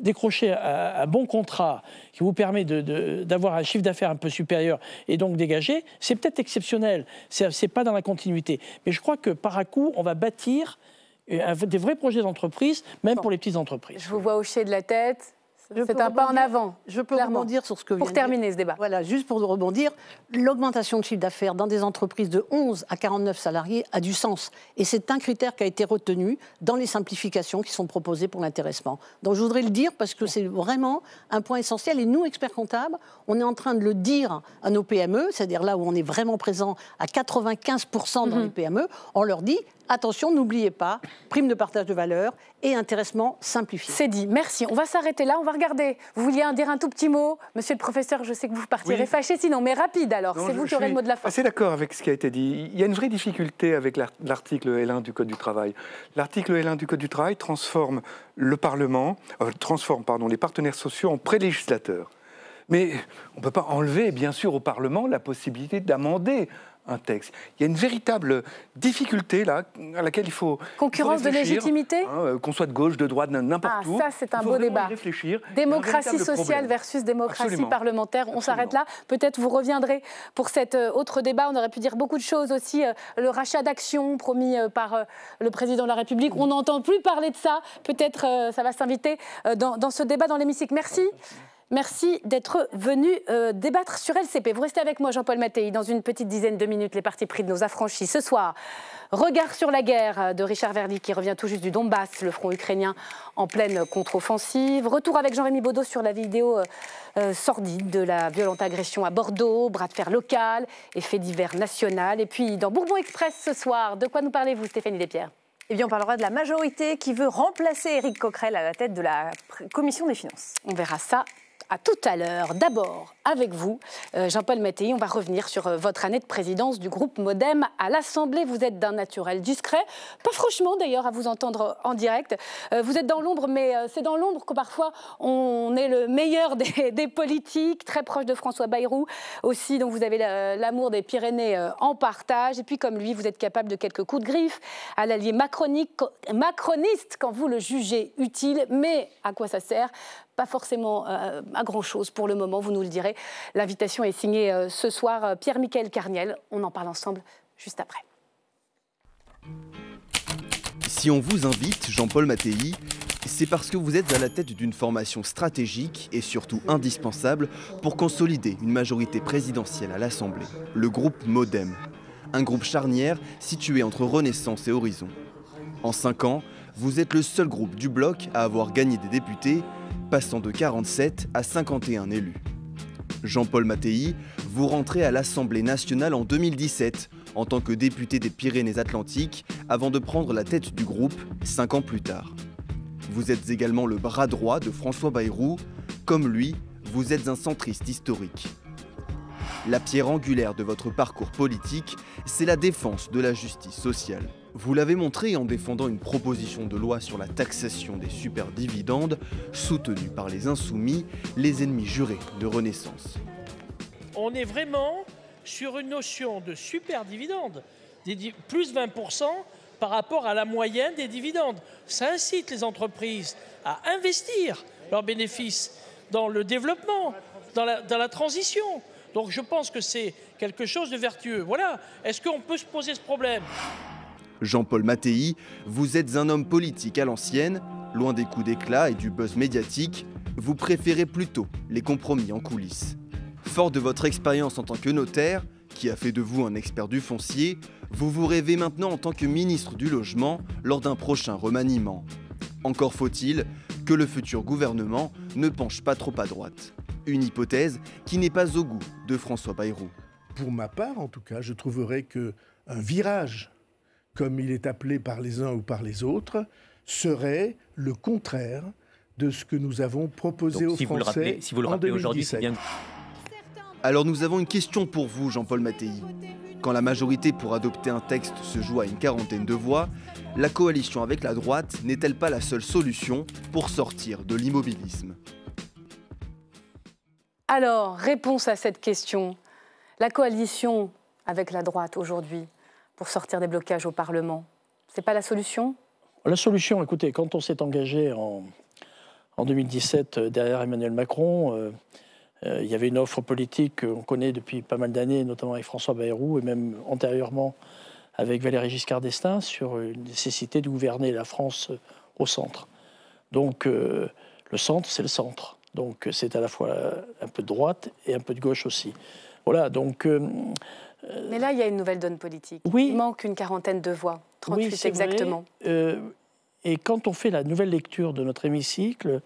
décroché un, bon contrat qui vous permet d'avoir un chiffre d'affaires un peu supérieur et donc dégagé, c'est peut-être exceptionnel, c'est pas dans la continuité. Mais je crois que par à coup, on va bâtir euh, des vrais projets d'entreprise, même pour les petites entreprises. Je vous vois hocher de la tête, c'est un pas en avant. Je peux rebondir sur ce que. Pour terminer ce débat. Voilà, juste pour rebondir, l'augmentation de chiffre d'affaires dans des entreprises de 11 à 49 salariés a du sens. Et c'est un critère qui a été retenu dans les simplifications qui sont proposées pour l'intéressement. Donc je voudrais le dire parce que c'est vraiment un point essentiel. Et nous, experts comptables, on est en train de le dire à nos PME, c'est-à-dire là où on est vraiment présent à 95% dans mm-hmm. les PME, on leur dit attention, n'oubliez pas, prime de partage de valeur et intéressement simplifié. C'est dit, merci. On va s'arrêter là, on va regarder. Vous vouliez en dire un tout petit mot Monsieur le professeur, je sais que vous partirez fâché sinon, mais rapide alors, c'est vous qui aurez le mot de la fin. C'est d'accord avec ce qui a été dit. Il y a une vraie difficulté avec l'article L1 du Code du travail. L'article L1 du Code du travail transforme le Parlement, euh, transforme pardon, les partenaires sociaux en pré-législateurs. Mais on ne peut pas enlever, bien sûr, au Parlement la possibilité d'amender un texte. Il y a une véritable difficulté là à laquelle il faut concurrence de légitimité, hein, euh, qu'on soit de gauche, de droite, n'importe ah, où. Ça c'est un beau débat. Réfléchir. Démocratie sociale versus démocratie parlementaire. On s'arrête là. Peut-être vous reviendrez pour cet euh, autre débat. On aurait pu dire beaucoup de choses aussi. Euh, le rachat d'actions promis par le président de la République. On n'entend plus parler de ça. Peut-être ça va s'inviter dans, ce débat dans l'hémicycle. Merci. Merci d'être venu euh, débattre sur LCP. Vous restez avec moi, Jean-Paul Mattei, dans une petite dizaine de minutes, les partis pris de nos affranchis. Ce soir, Regard sur la guerre de Richard Verdi, qui revient tout juste du Donbass, le front ukrainien en pleine contre-offensive. Retour avec Jean-Rémy Baudot sur la vidéo euh, euh, sordide de la violente agression à Bordeaux, bras de fer local, effet divers national. Et puis, dans Bourbon Express ce soir, de quoi nous parlez-vous, Stéphanie Despierres eh bien, on parlera de la majorité qui veut remplacer Éric Coquerel à la tête de la Commission des finances. On verra ça à tout à l'heure. D'abord, avec vous, euh, Jean-Paul Mattei, on va revenir sur euh, votre année de présidence du groupe Modem à l'Assemblée. Vous êtes d'un naturel discret, pas franchement d'ailleurs à vous entendre en direct. Euh, vous êtes dans l'ombre, mais c'est dans l'ombre que parfois on est le meilleur des, politiques, très proche de François Bayrou aussi, dont vous avez l'amour des Pyrénées en partage. Et puis comme lui, vous êtes capable de quelques coups de griffe à l'allié macroniste quand vous le jugez utile. Mais à quoi ça sert pas forcément euh, à grand-chose pour le moment, vous nous le direz. L'invitation est signée euh, ce soir euh, Pierre-Michel Carniel. On en parle ensemble juste après. Si on vous invite, Jean-Paul Mattei, c'est parce que vous êtes à la tête d'une formation stratégique et surtout indispensable pour consolider une majorité présidentielle à l'Assemblée, le groupe Modem, un groupe charnière situé entre Renaissance et Horizon. En cinq ans, vous êtes le seul groupe du bloc à avoir gagné des députés passant de 47 à 51 élus. Jean-Paul Mattei, vous rentrez à l'Assemblée nationale en 2017 en tant que député des Pyrénées-Atlantiques avant de prendre la tête du groupe cinq ans plus tard. Vous êtes également le bras droit de François Bayrou. Comme lui, vous êtes un centriste historique. La pierre angulaire de votre parcours politique, c'est la défense de la justice sociale. Vous l'avez montré en défendant une proposition de loi sur la taxation des superdividendes, soutenue par les insoumis, les ennemis jurés de Renaissance. On est vraiment sur une notion de superdividende, plus 20% par rapport à la moyenne des dividendes. Ça incite les entreprises à investir leurs bénéfices dans le développement, dans la, dans la transition. Donc je pense que c'est quelque chose de vertueux. Voilà, est-ce qu'on peut se poser ce problème Jean-Paul Mattei, vous êtes un homme politique à l'ancienne, loin des coups d'éclat et du buzz médiatique, vous préférez plutôt les compromis en coulisses. Fort de votre expérience en tant que notaire, qui a fait de vous un expert du foncier, vous vous rêvez maintenant en tant que ministre du logement lors d'un prochain remaniement. Encore faut-il que le futur gouvernement ne penche pas trop à droite. Une hypothèse qui n'est pas au goût de François Bayrou. Pour ma part, en tout cas, je trouverais que un virage, comme il est appelé par les uns ou par les autres, serait le contraire de ce que nous avons proposé au aux si Français vous le rappelez, si vous le aujourd'hui, bien... Alors nous avons une question pour vous, Jean-Paul Mattei. Quand la majorité pour adopter un texte se joue à une quarantaine de voix, la coalition avec la droite n'est-elle pas la seule solution pour sortir de l'immobilisme Alors, réponse à cette question. La coalition avec la droite aujourd'hui pour sortir des blocages au Parlement, c'est pas la solution La solution, écoutez, quand on s'est engagé en, 2017 euh, derrière Emmanuel Macron, euh, euh, il y avait une offre politique qu'on connaît depuis pas mal d'années, notamment avec François Bayrou et même antérieurement avec Valéry Giscard d'Estaing sur une nécessité de gouverner la France euh, au centre. Donc euh, le centre, c'est le centre. Donc euh, c'est à la fois un peu de droite et un peu de gauche aussi. Voilà, donc... Mais là, il y a une nouvelle donne politique. Il manque une quarantaine de voix, 38 exactement. et quand on fait la nouvelle lecture de notre hémicycle,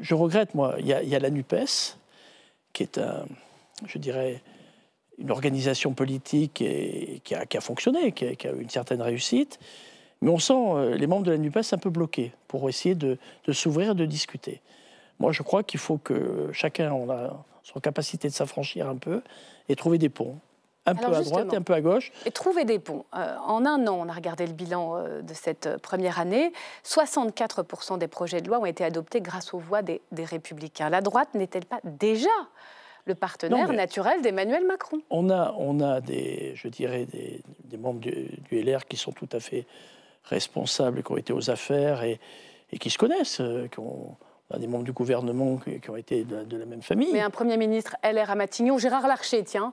je regrette, moi, il y, a la NUPES, qui est un, je dirais, une organisation politique et, qui, a, fonctionné, qui a, eu une certaine réussite. Mais on sent euh, les membres de la NUPES un peu bloqués pour essayer de, de s'ouvrir, de discuter. Moi, je crois qu'il faut que chacun ait a son capacité de s'affranchir un peu et trouver des ponts. Un peu à droite et un peu à gauche. Et trouver des ponts. Euh, en un an, on a regardé le bilan euh, de cette première année. 64% des projets de loi ont été adoptés grâce aux voix des, des républicains. La droite n'est-elle pas déjà le partenaire naturel d'Emmanuel Macron. On a, on a des, je dirais, des, membres du, LR qui sont tout à fait responsables, qui ont été aux affaires et, et qui se connaissent, euh, qui ont, on a des membres du gouvernement qui, ont été de, la même famille. Mais un Premier ministre LR à Matignon, Gérard Larcher, tiens,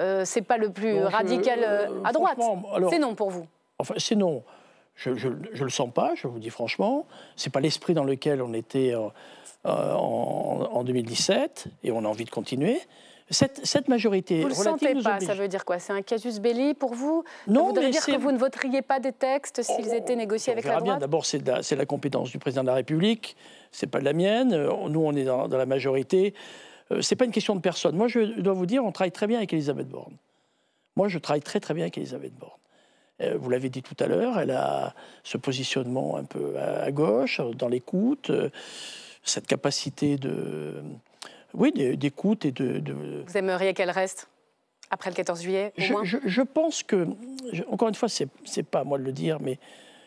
euh, c'est pas le plus radical euh, à droite. C'est non pour vous. Enfin, c'est non. Je ne le sens pas, je vous dis franchement. Ce n'est pas l'esprit dans lequel on était euh, euh, en, 2017 et on a envie de continuer. Cette, cette majorité. Vous ne le sentez pas, ça veut dire quoi C'est un casus belli pour vous Non. dire que vous ne voteriez pas des textes s'ils oh, étaient négociés avec la droite D'abord, c'est la, la, compétence du président de la République, c'est pas de la mienne. Euh, nous, on est dans, la majorité. Ce c'est pas une question de personne. Moi, je dois vous dire, on travaille très bien avec Elisabeth Borne. Moi, je travaille très très bien avec Elisabeth Borne. Euh, vous l'avez dit tout à l'heure, elle a ce positionnement un peu à gauche, dans l'écoute, euh, cette capacité de, oui, d'écoute et de, Vous aimeriez qu'elle reste après le 14 juillet au je, moins je, pense que, encore une fois, c'est n'est pas à moi de le dire, mais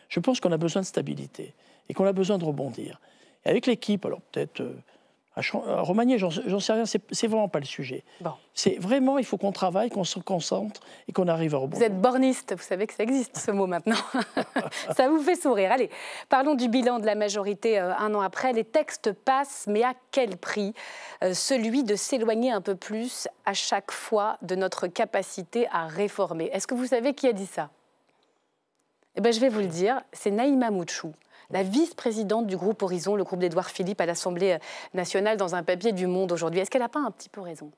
je pense qu'on a besoin de stabilité et qu'on a besoin de rebondir. Et avec l'équipe, alors peut-être euh, à, j'en sais rien, c'est vraiment pas le sujet. C'est vraiment, il faut qu'on travaille, qu'on se concentre et qu'on arrive à rebondir. Vous êtes borniste, vous savez que ça existe ce mot maintenant. ça vous fait sourire. Allez, parlons du bilan de la majorité euh, un an après. Les textes passent, mais à quel prix euh, Celui de s'éloigner un peu plus à chaque fois de notre capacité à réformer. Est-ce que vous savez qui a dit ça Eh bien, je vais vous le dire, c'est Naïma Mouchou la vice-présidente du groupe Horizon, le groupe d'Edouard Philippe à l'Assemblée nationale, dans un papier du Monde aujourd'hui. Est-ce qu'elle n'a pas un petit peu raison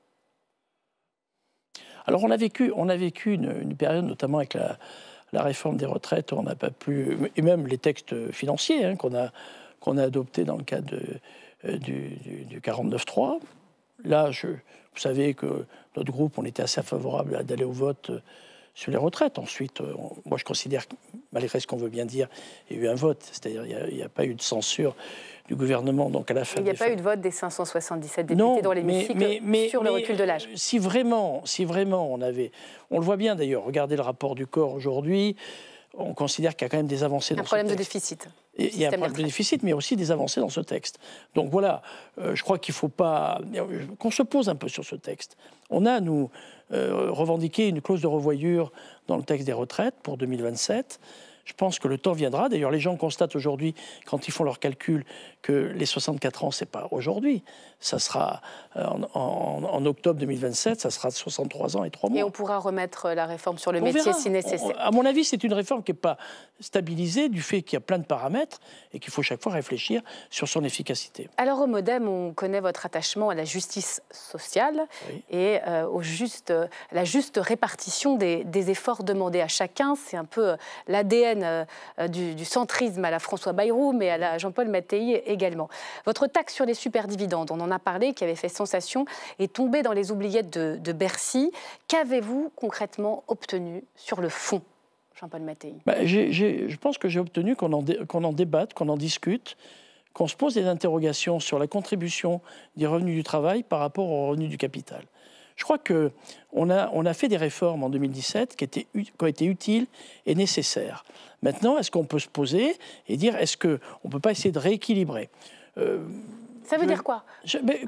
alors on a vécu, on a vécu une, période, notamment avec la, réforme des retraites, on n'a pas pu, et même les textes financiers hein, qu'on a, qu'on a adoptés dans le cadre euh, du, du, 49.3. Là, je, vous savez que notre groupe, on était assez favorable à d'aller au vote sur les retraites. Ensuite, euh, moi je considère, malgré ce qu'on veut bien dire, il y a eu un vote, c'est-à-dire il n'y a, pas eu de censure du gouvernement. Donc à la fin, il n'y a pas eu de vote des 577 députés dans l'hémicycle mais, sur le recul de l'âge. Euh, si vraiment, si vraiment on avait, on le voit bien d'ailleurs. Regardez le rapport du corps aujourd'hui. On considère qu'il y a quand même des avancées. Un dans ce texte. de déficit. il y a un problème de déficit, mais aussi des avancées dans ce texte. Donc voilà, euh, je crois qu'il ne faut pas qu'on se pose un peu sur ce texte. On a nous euh, revendiquer une clause de revoyure dans le texte des retraites pour 2027. Je pense que le temps viendra. D'ailleurs, les gens constatent aujourd'hui, quand ils font leurs calculs, que les 64 ans, c'est pas aujourd'hui. Ça sera euh, en, octobre 2027, ça sera 63 ans et 3 mois. Et on pourra remettre euh, la réforme sur le métier si nécessaire. à mon avis, c'est une réforme qui n'est pas stabilisée du fait qu'il y a plein de paramètres et qu'il faut chaque fois réfléchir sur son efficacité. Alors au Modem, on connaît votre attachement à la justice sociale et à euh, au juste, la juste répartition des efforts demandés à chacun. C'est un peu l'ADN euh, euh, du, centrisme à la François Bayrou, mais à la Jean-Paul Mattei également. Votre taxe sur les superdividendes, on en a parlé, qui avait fait sensation, est tombée dans les oubliettes de, Bercy. Qu'avez-vous concrètement obtenu sur le fond Jean-Paul Mattei bah, Je pense que j'ai obtenu qu'on en, débatte, qu'on en discute, qu'on se pose des interrogations sur la contribution des revenus du travail par rapport aux revenus du capital. Je crois que on a, on a fait des réformes en 2017 qui, ont été utiles et nécessaires. Maintenant, est-ce qu'on peut se poser et dire est-ce qu'on ne peut pas essayer de rééquilibrer euh, ça veut dire quoi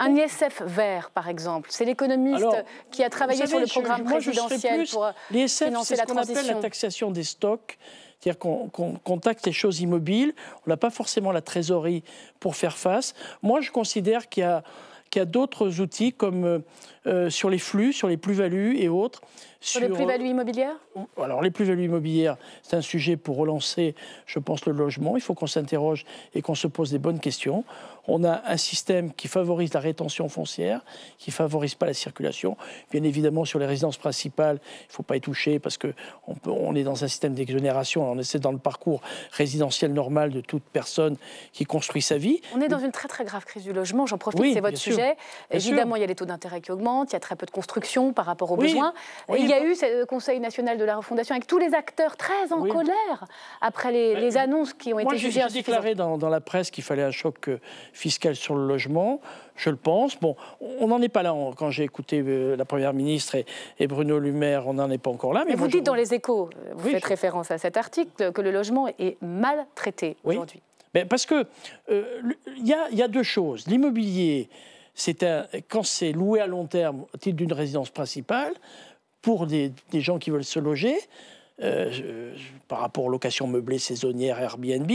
Un ISF vert, par exemple. C'est l'économiste qui a travaillé sur le programme présidentiel pour euh, financer la L'ISF, c'est ce qu'on appelle la taxation des stocks. C'est-à-dire qu'on contacte taxe les choses immobiles. On n'a pas forcément la trésorerie pour faire face. Moi, je considère qu'il y a qu'il y a d'autres outils comme euh, euh, sur les flux, sur les plus-values et autres. Sur, sur les plus-values immobilières euh, Alors, les plus-values immobilières, c'est un sujet pour relancer, je pense, le logement. Il faut qu'on s'interroge et qu'on se pose des bonnes questions on a un système qui favorise la rétention foncière, qui favorise pas la circulation. Bien évidemment, sur les résidences principales, il ne faut pas y toucher parce que on, est dans un système d'exonération. On essaie dans le parcours résidentiel normal de toute personne qui construit sa vie. On est dans une très très grave crise du logement. J'en profite, c'est votre sujet. Évidemment, il y a les taux d'intérêt qui augmentent, il y a très peu de construction par rapport aux besoins. il y a eu ce Conseil national de la refondation avec tous les acteurs très en colère après euh, les, annonces qui ont Moi, été jugées. J'ai déclaré dans, dans, la presse qu'il fallait un choc euh, fiscale sur le logement, je le pense. Bon, on n'en est pas là. Quand j'ai écouté euh, la Première ministre et, Bruno Le Maire, on n'en est pas encore là. Mais, vous dites dans les échos, euh, vous faites référence à cet article, que le logement est mal traité aujourd'hui. parce que euh, il y, a, deux choses. L'immobilier, c'est quand c'est loué à long terme au titre d'une résidence principale, pour des gens qui veulent se loger, euh, par rapport aux locations meublées, saisonnières, Airbnb.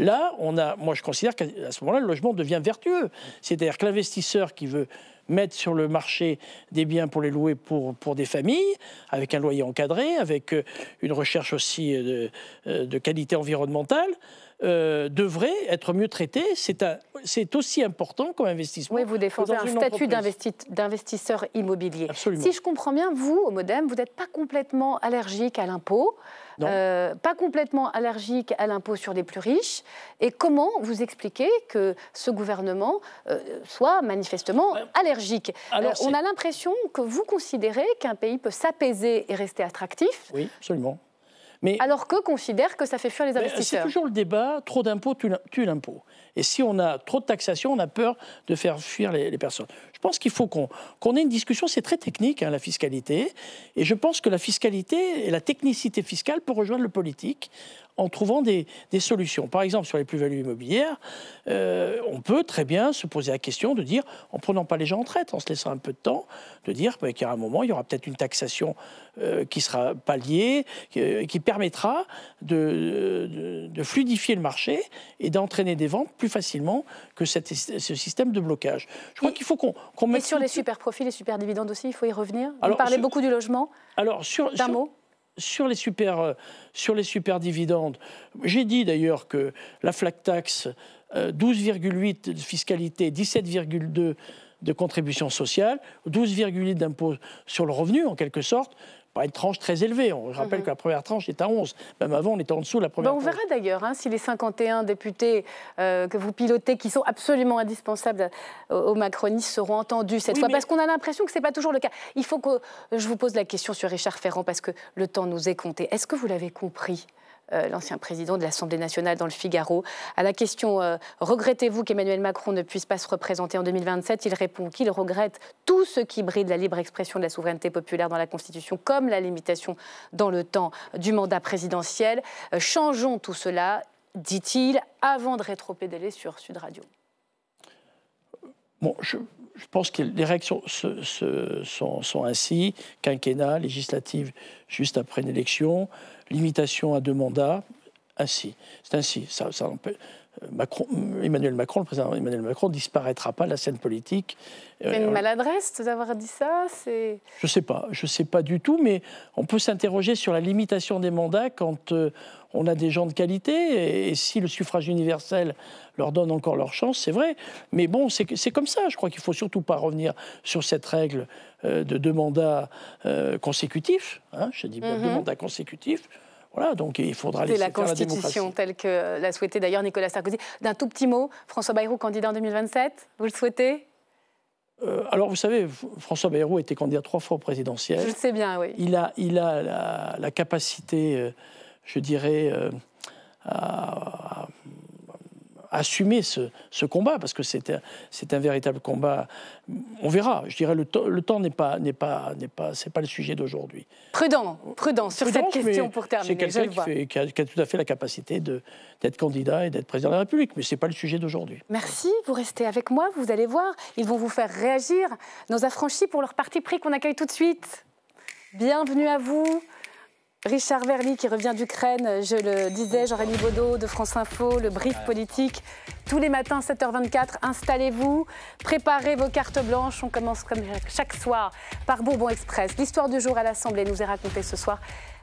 Là, on moi je considère qu'à ce moment-là, le logement devient vertueux. C'est-à-dire que l'investisseur qui veut mettre sur le marché des biens pour les louer pour, des familles, avec un loyer encadré, avec euh, une recherche aussi euh, de qualité environnementale, devraient euh, devrait être mieux traités. C'est aussi important qu'un investissement. Oui, vous défendez un statut d'investisseur immobilier. Absolument. Si je comprends bien, vous, au Modem, vous n'êtes pas complètement allergique à l'impôt, euh, pas complètement allergique à l'impôt sur les plus riches. Et comment vous expliquez que ce gouvernement euh, soit manifestement allergique alors On a l'impression que vous considérez qu'un pays peut s'apaiser et rester attractif. Oui, absolument alors que considère que ça fait fuir les ben, investisseurs. C'est toujours le débat, trop d'impôts tue l'impôt. Et si on a trop de taxation, on a peur de faire fuir les personnes. Je pense qu'il faut qu'on ait une discussion. C'est très technique, hein, la fiscalité. Et je pense que la fiscalité et la technicité fiscale peut rejoindre le politique en trouvant des, solutions. Par exemple, sur les plus-values immobilières, euh, on peut très bien se poser la question de dire, en prenant pas les gens en traite, en se laissant un peu de temps, de dire bah, qu'à un moment, il y aura peut-être une taxation euh, qui sera palliée, qui, euh, qui permettra de, de, fluidifier le marché et d'entraîner des ventes plus facilement que ce système de blocage. Je crois qu'il faut qu'on mais sur les super profits, les super dividendes aussi, il faut y revenir. Vous parlez beaucoup du logement. Alors, sur. D'un mot sur les super, euh, sur les super dividendes, j'ai dit d'ailleurs que la flat tax, 12,8 euh, de fiscalité, 17,2 de contribution sociale, 12,8 d'impôt sur le revenu en quelque sorte, pas une tranche très élevée. On rappelle mhm. que la première tranche est à 11. Même avant, on était en dessous de la première tranche. – On verra d'ailleurs hein, si les 51 députés euh, que vous pilotez, qui sont absolument indispensables euh, aux macronistes, seront entendus cette fois. Parce qu'on a l'impression que ce n'est pas toujours le cas. Il faut que je vous pose la question sur Richard Ferrand, parce que le temps nous est compté. Est-ce que vous l'avez compris euh, l'ancien président de l'Assemblée nationale dans le Figaro. À la question euh, Regrettez-vous qu'Emmanuel Macron ne puisse pas se représenter en 2027 il répond qu'il regrette tout ce qui bride la libre expression de la souveraineté populaire dans la Constitution, comme la limitation dans le temps du mandat présidentiel. Euh, changeons tout cela, dit-il, avant de rétro-pédaler sur Sud Radio. Bon, je, pense que les réactions sont, sont, ainsi quinquennat, législative juste après une élection limitation à deux mandats, ainsi. C'est ainsi. Ça, ça Emmanuel Macron, le président Emmanuel Macron, disparaîtra pas de la scène politique. C'est euh, une maladresse d'avoir dit ça. Je sais pas, je sais pas du tout, mais on peut s'interroger sur la limitation des mandats quand euh, on a des gens de qualité et, si le suffrage universel leur donne encore leur chance, c'est vrai. Mais bon, c'est comme ça. Je crois qu'il faut surtout pas revenir sur cette règle euh, de deux mandats consécutifs. Hein, je dis deux mhm. mandats consécutifs voilà, donc il faudra laisser la faire Constitution la telle que l'a souhaité d'ailleurs Nicolas Sarkozy. D'un tout petit mot, François Bayrou candidat en 2027, vous le souhaitez euh, alors, vous savez, François Bayrou a été candidat trois fois au présidentiel. Je le sais bien, oui. Il a, il a la, capacité, euh, je dirais, euh, à assumer ce, combat, parce que c'est un, véritable combat. On verra, je dirais, le, temps n'est pas, n'est pas, n'est pas, c'est pas le sujet d'aujourd'hui. Prudent, prudent sur cette question pour terminer. C'est quelqu'un qui, a, tout à fait la capacité d'être candidat et d'être président de la République, mais ce n'est pas le sujet d'aujourd'hui. Merci, vous restez avec moi, vous allez voir, ils vont vous faire réagir, nos affranchis pour leur parti pris qu'on accueille tout de suite. Bienvenue à vous. Richard Verly qui revient d'Ukraine, je le disais, jean rémi Baudot de France Info, le brief politique. Tous les matins, 7h24, installez-vous, préparez vos cartes blanches. On commence comme chaque soir par Bourbon Express. L'histoire du jour à l'Assemblée nous est racontée ce soir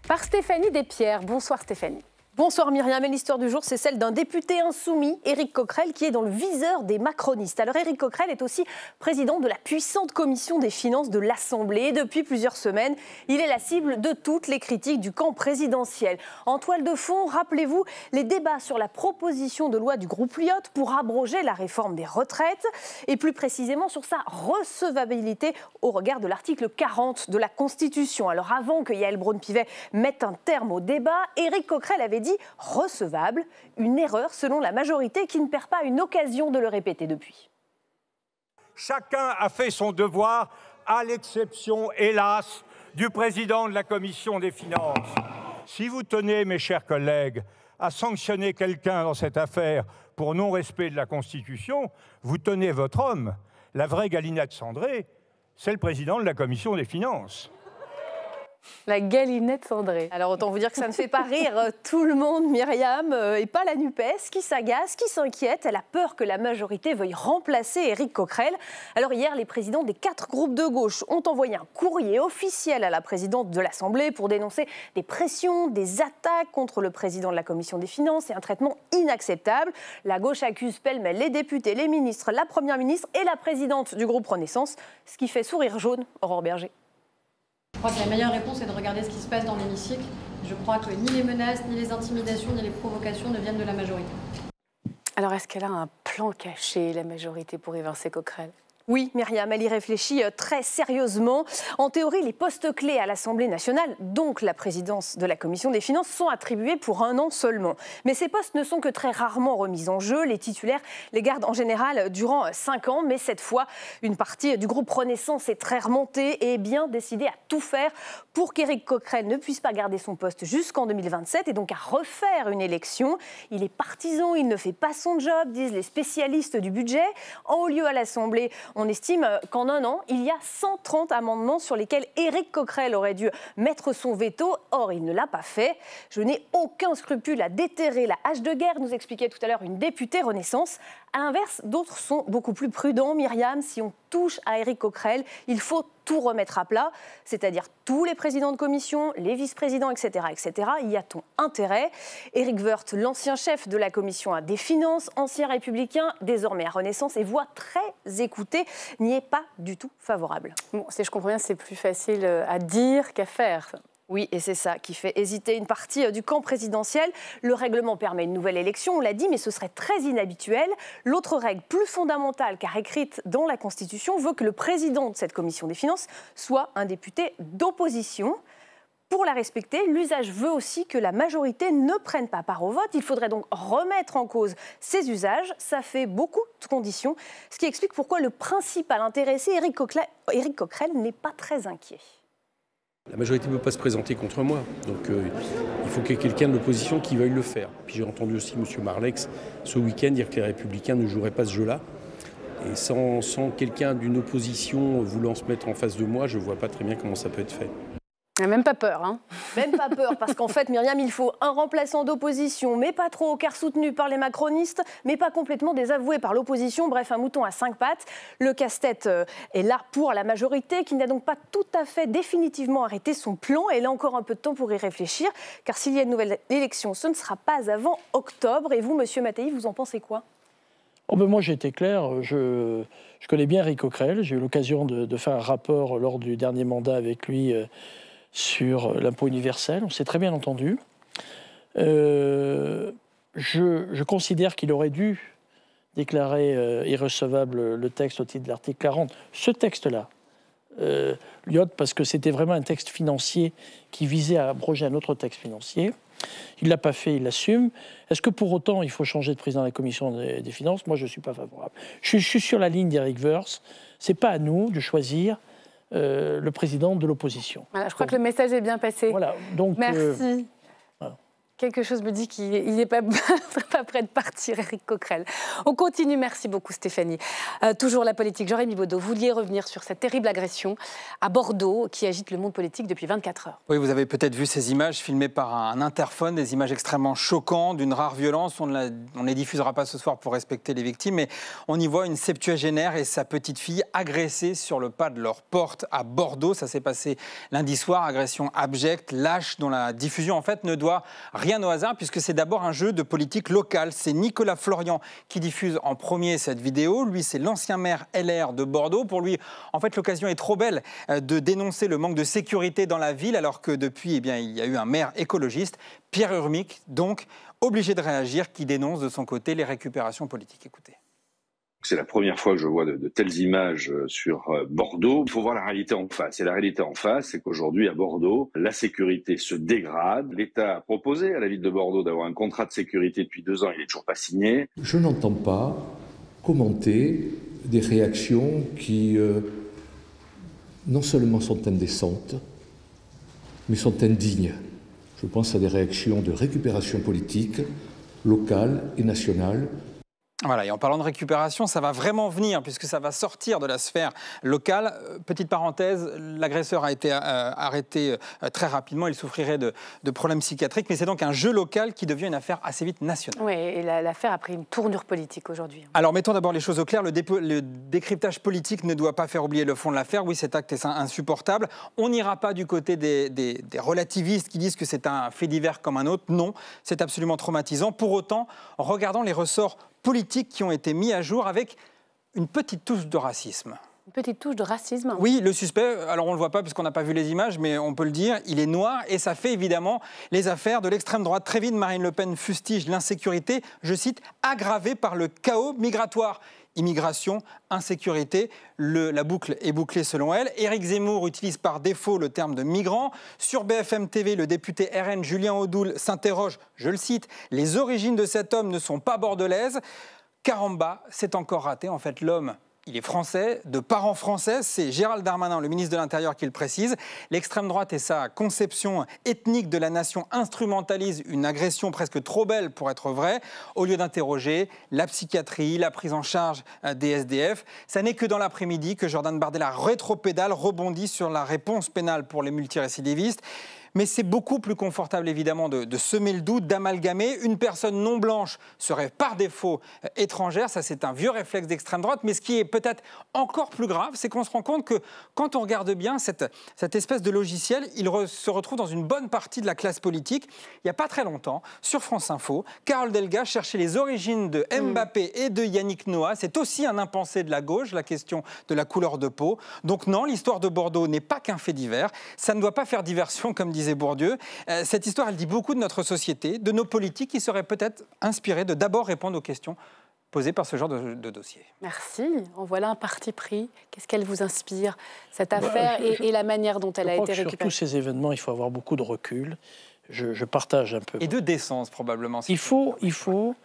par Stéphanie Despierres. Bonsoir Stéphanie. Bonsoir Myriam, mais l'histoire du jour, c'est celle d'un député insoumis, Éric Coquerel, qui est dans le viseur des macronistes. Alors Éric Coquerel est aussi président de la puissante commission des finances de l'Assemblée. Depuis plusieurs semaines, il est la cible de toutes les critiques du camp présidentiel. En toile de fond, rappelez-vous les débats sur la proposition de loi du groupe Lyotte pour abroger la réforme des retraites, et plus précisément sur sa recevabilité au regard de l'article 40 de la Constitution. Alors avant que Yael Braun-Pivet mette un terme au débat, Éric Coquerel avait dit recevable, une erreur selon la majorité qui ne perd pas une occasion de le répéter depuis. Chacun a fait son devoir, à l'exception, hélas, du président de la Commission des finances. Si vous tenez, mes chers collègues, à sanctionner quelqu'un dans cette affaire pour non-respect de la Constitution, vous tenez votre homme. La vraie Galinette de c'est le président de la Commission des finances. La galinette cendrée. Alors autant vous dire que ça ne fait pas rire euh, tout le monde, Myriam, euh, et pas la NUPES, qui s'agace, qui s'inquiète. Elle a peur que la majorité veuille remplacer Éric Coquerel. Alors hier, les présidents des quatre groupes de gauche ont envoyé un courrier officiel à la présidente de l'Assemblée pour dénoncer des pressions, des attaques contre le président de la Commission des Finances et un traitement inacceptable. La gauche accuse pêle-mêle les députés, les ministres, la Première ministre et la présidente du groupe Renaissance, ce qui fait sourire jaune Aurore Berger. Je crois que la meilleure réponse est de regarder ce qui se passe dans l'hémicycle. Je crois que ni les menaces, ni les intimidations, ni les provocations ne viennent de la majorité. Alors, est-ce qu'elle a un plan caché, la majorité, pour évincer Coquerel oui, Myriam, elle y réfléchit euh, très sérieusement. En théorie, les postes clés à l'Assemblée nationale, donc la présidence de la Commission des finances, sont attribués pour un an seulement. Mais ces postes ne sont que très rarement remis en jeu. Les titulaires les gardent en général durant cinq ans, mais cette fois, une partie du groupe Renaissance est très remontée et est bien décidée à tout faire pour qu'Éric Coquerel ne puisse pas garder son poste jusqu'en 2027 et donc à refaire une élection. Il est partisan, il ne fait pas son job, disent les spécialistes du budget. En haut lieu à l'Assemblée, on estime euh, qu'en un an, il y a 130 amendements sur lesquels Éric Coquerel aurait dû mettre son veto. Or, il ne l'a pas fait. Je n'ai aucun scrupule à déterrer la hache de guerre, nous expliquait tout à l'heure une députée Renaissance, à l'inverse, d'autres sont beaucoup plus prudents. Myriam, si on touche à Éric Coquerel, il faut tout remettre à plat, c'est-à-dire tous les présidents de commission, les vice-présidents, etc., etc. Y a-t-on intérêt Éric Woerth, l'ancien chef de la commission des finances, ancien républicain, désormais à Renaissance et voix très écoutée, n'y est pas du tout favorable. Bon, si je comprends bien, c'est plus facile euh, à dire qu'à faire. Oui, et c'est ça qui fait hésiter une partie euh, du camp présidentiel. Le règlement permet une nouvelle élection, on l'a dit, mais ce serait très inhabituel. L'autre règle, plus fondamentale, car écrite dans la Constitution, veut que le président de cette commission des finances soit un député d'opposition. Pour la respecter, l'usage veut aussi que la majorité ne prenne pas part au vote. Il faudrait donc remettre en cause ces usages. Ça fait beaucoup de conditions, ce qui explique pourquoi le principal intéressé, Éric Coquerel, n'est pas très inquiet. La majorité ne peut pas se présenter contre moi, donc euh, il faut qu'il y ait quelqu'un de l'opposition qui veuille le faire. Puis j'ai entendu aussi M. Marlex ce week-end dire que les républicains ne joueraient pas ce jeu-là. Et sans, sans quelqu'un d'une opposition voulant se mettre en face de moi, je ne vois pas très bien comment ça peut être fait. Même pas peur. Hein. Même pas peur, parce qu'en fait, Myriam, il faut un remplaçant d'opposition, mais pas trop, car soutenu par les macronistes, mais pas complètement désavoué par l'opposition. Bref, un mouton à cinq pattes. Le casse-tête euh, est là pour la majorité, qui n'a donc pas tout à fait définitivement arrêté son plan. Elle a encore un peu de temps pour y réfléchir, car s'il y a une nouvelle élection, ce ne sera pas avant octobre. Et vous, monsieur Mattei, vous en pensez quoi oh, ben, moi, j'ai été clair. Je, connais bien Rico Krell. J'ai eu l'occasion de, faire un rapport lors du dernier mandat avec lui. Euh, sur l'impôt universel. On s'est très bien entendu. Euh, je, considère qu'il aurait dû déclarer euh, irrecevable le texte au titre de l'article 40. Ce texte-là, euh, parce que c'était vraiment un texte financier qui visait à abroger un autre texte financier. Il ne l'a pas fait, il l'assume. Est-ce que pour autant il faut changer de président de la commission des, finances Moi, je ne suis pas favorable. Je, suis sur la ligne d'Eric ce n'est pas à nous de choisir euh, le président de l'opposition. Voilà, je crois que le message est bien passé. Voilà, donc, euh, Merci. Quelque chose me dit qu'il n'est pas, pas, prêt de partir, Eric Coquerel. On continue, merci beaucoup Stéphanie. Euh, toujours la politique. Jean-Rémy Baudot, vous vouliez revenir sur cette terrible agression à Bordeaux qui agite le monde politique depuis 24 heures. Oui, vous avez peut-être vu ces images filmées par un interphone, des images extrêmement choquantes, d'une rare violence. On ne, on les diffusera pas ce soir pour respecter les victimes, mais on y voit une septuagénaire et sa petite fille agressées sur le pas de leur porte à Bordeaux. Ça s'est passé lundi soir, agression abjecte, lâche, dont la diffusion en fait ne doit rien Rien au hasard puisque c'est d'abord un jeu de politique locale. C'est Nicolas Florian qui diffuse en premier cette vidéo. Lui, c'est l'ancien maire LR de Bordeaux. Pour lui, en fait, l'occasion est trop belle euh, de dénoncer le manque de sécurité dans la ville alors que depuis, eh bien, il y a eu un maire écologiste, Pierre Urmic, donc obligé de réagir, qui dénonce de son côté les récupérations politiques. Écoutez. C'est la première fois que je vois de, telles images euh, sur euh, Bordeaux. Il faut voir la réalité en face. Et la réalité en face, c'est qu'aujourd'hui, à Bordeaux, la sécurité se dégrade. L'État a proposé à la ville de Bordeaux d'avoir un contrat de sécurité depuis deux ans. Il n'est toujours pas signé. Je n'entends pas commenter des réactions qui, euh, non seulement sont indécentes, mais sont indignes. Je pense à des réactions de récupération politique, locale et nationale, voilà, et en parlant de récupération, ça va vraiment venir puisque ça va sortir de la sphère locale. Euh, petite parenthèse, l'agresseur a été euh, arrêté euh, très rapidement, il souffrirait de, problèmes psychiatriques, mais c'est donc un jeu local qui devient une affaire assez vite nationale. Oui, et l'affaire a pris une tournure politique aujourd'hui. Alors mettons d'abord les choses au clair, le, le, décryptage politique ne doit pas faire oublier le fond de l'affaire. Oui, cet acte est insupportable. On n'ira pas du côté des, des relativistes qui disent que c'est un fait divers comme un autre. Non, c'est absolument traumatisant. Pour autant, regardons les ressorts politiques qui ont été mis à jour avec une petite touche de racisme. Une petite touche de racisme. Oui, le suspect, alors on ne le voit pas puisqu'on n'a pas vu les images, mais on peut le dire, il est noir et ça fait évidemment les affaires de l'extrême droite. Très vite, Marine Le Pen fustige l'insécurité, je cite, aggravée par le chaos migratoire immigration, insécurité. la boucle est bouclée selon elle. Éric Zemmour utilise par défaut le terme de migrant. Sur BFM TV, le député RN Julien Audoul s'interroge, je le cite, les origines de cet homme ne sont pas bordelaises. Caramba, c'est encore raté. En fait, l'homme il est français, de parents français. C'est Gérald Darmanin, le ministre de l'Intérieur, qui le précise. L'extrême droite et sa conception ethnique de la nation instrumentalisent une agression presque trop belle pour être vraie, au lieu d'interroger la psychiatrie, la prise en charge euh, des SDF. Ça n'est que dans l'après-midi que Jordan Bardella rétropédale, rebondit sur la réponse pénale pour les multirécidivistes. Mais c'est beaucoup plus confortable évidemment de, semer le doute, d'amalgamer. Une personne non blanche serait par défaut euh, étrangère, ça c'est un vieux réflexe d'extrême droite. Mais ce qui est peut-être encore plus grave, c'est qu'on se rend compte que quand on regarde bien cette, cette espèce de logiciel, il se retrouve dans une bonne partie de la classe politique. Il n'y a pas très longtemps, sur France Info, Carole Delga cherchait les origines de hmm. Mbappé et de Yannick Noah. C'est aussi un impensé de la gauche, la question de la couleur de peau. Donc non, l'histoire de Bordeaux n'est pas qu'un fait divers. Ça ne doit pas faire diversion, comme dit disait Bourdieu. Euh, cette histoire, elle dit beaucoup de notre société, de nos politiques qui seraient peut-être inspirées de d'abord répondre aux questions posées par ce genre de, dossier. Merci. En voilà un parti pris. Qu'est-ce qu'elle vous inspire, cette bah, affaire et, la manière dont elle a été récupérée Sur tous ces événements, il faut avoir beaucoup de recul. Je, partage un peu. Et de décence, probablement. il, faut, il faut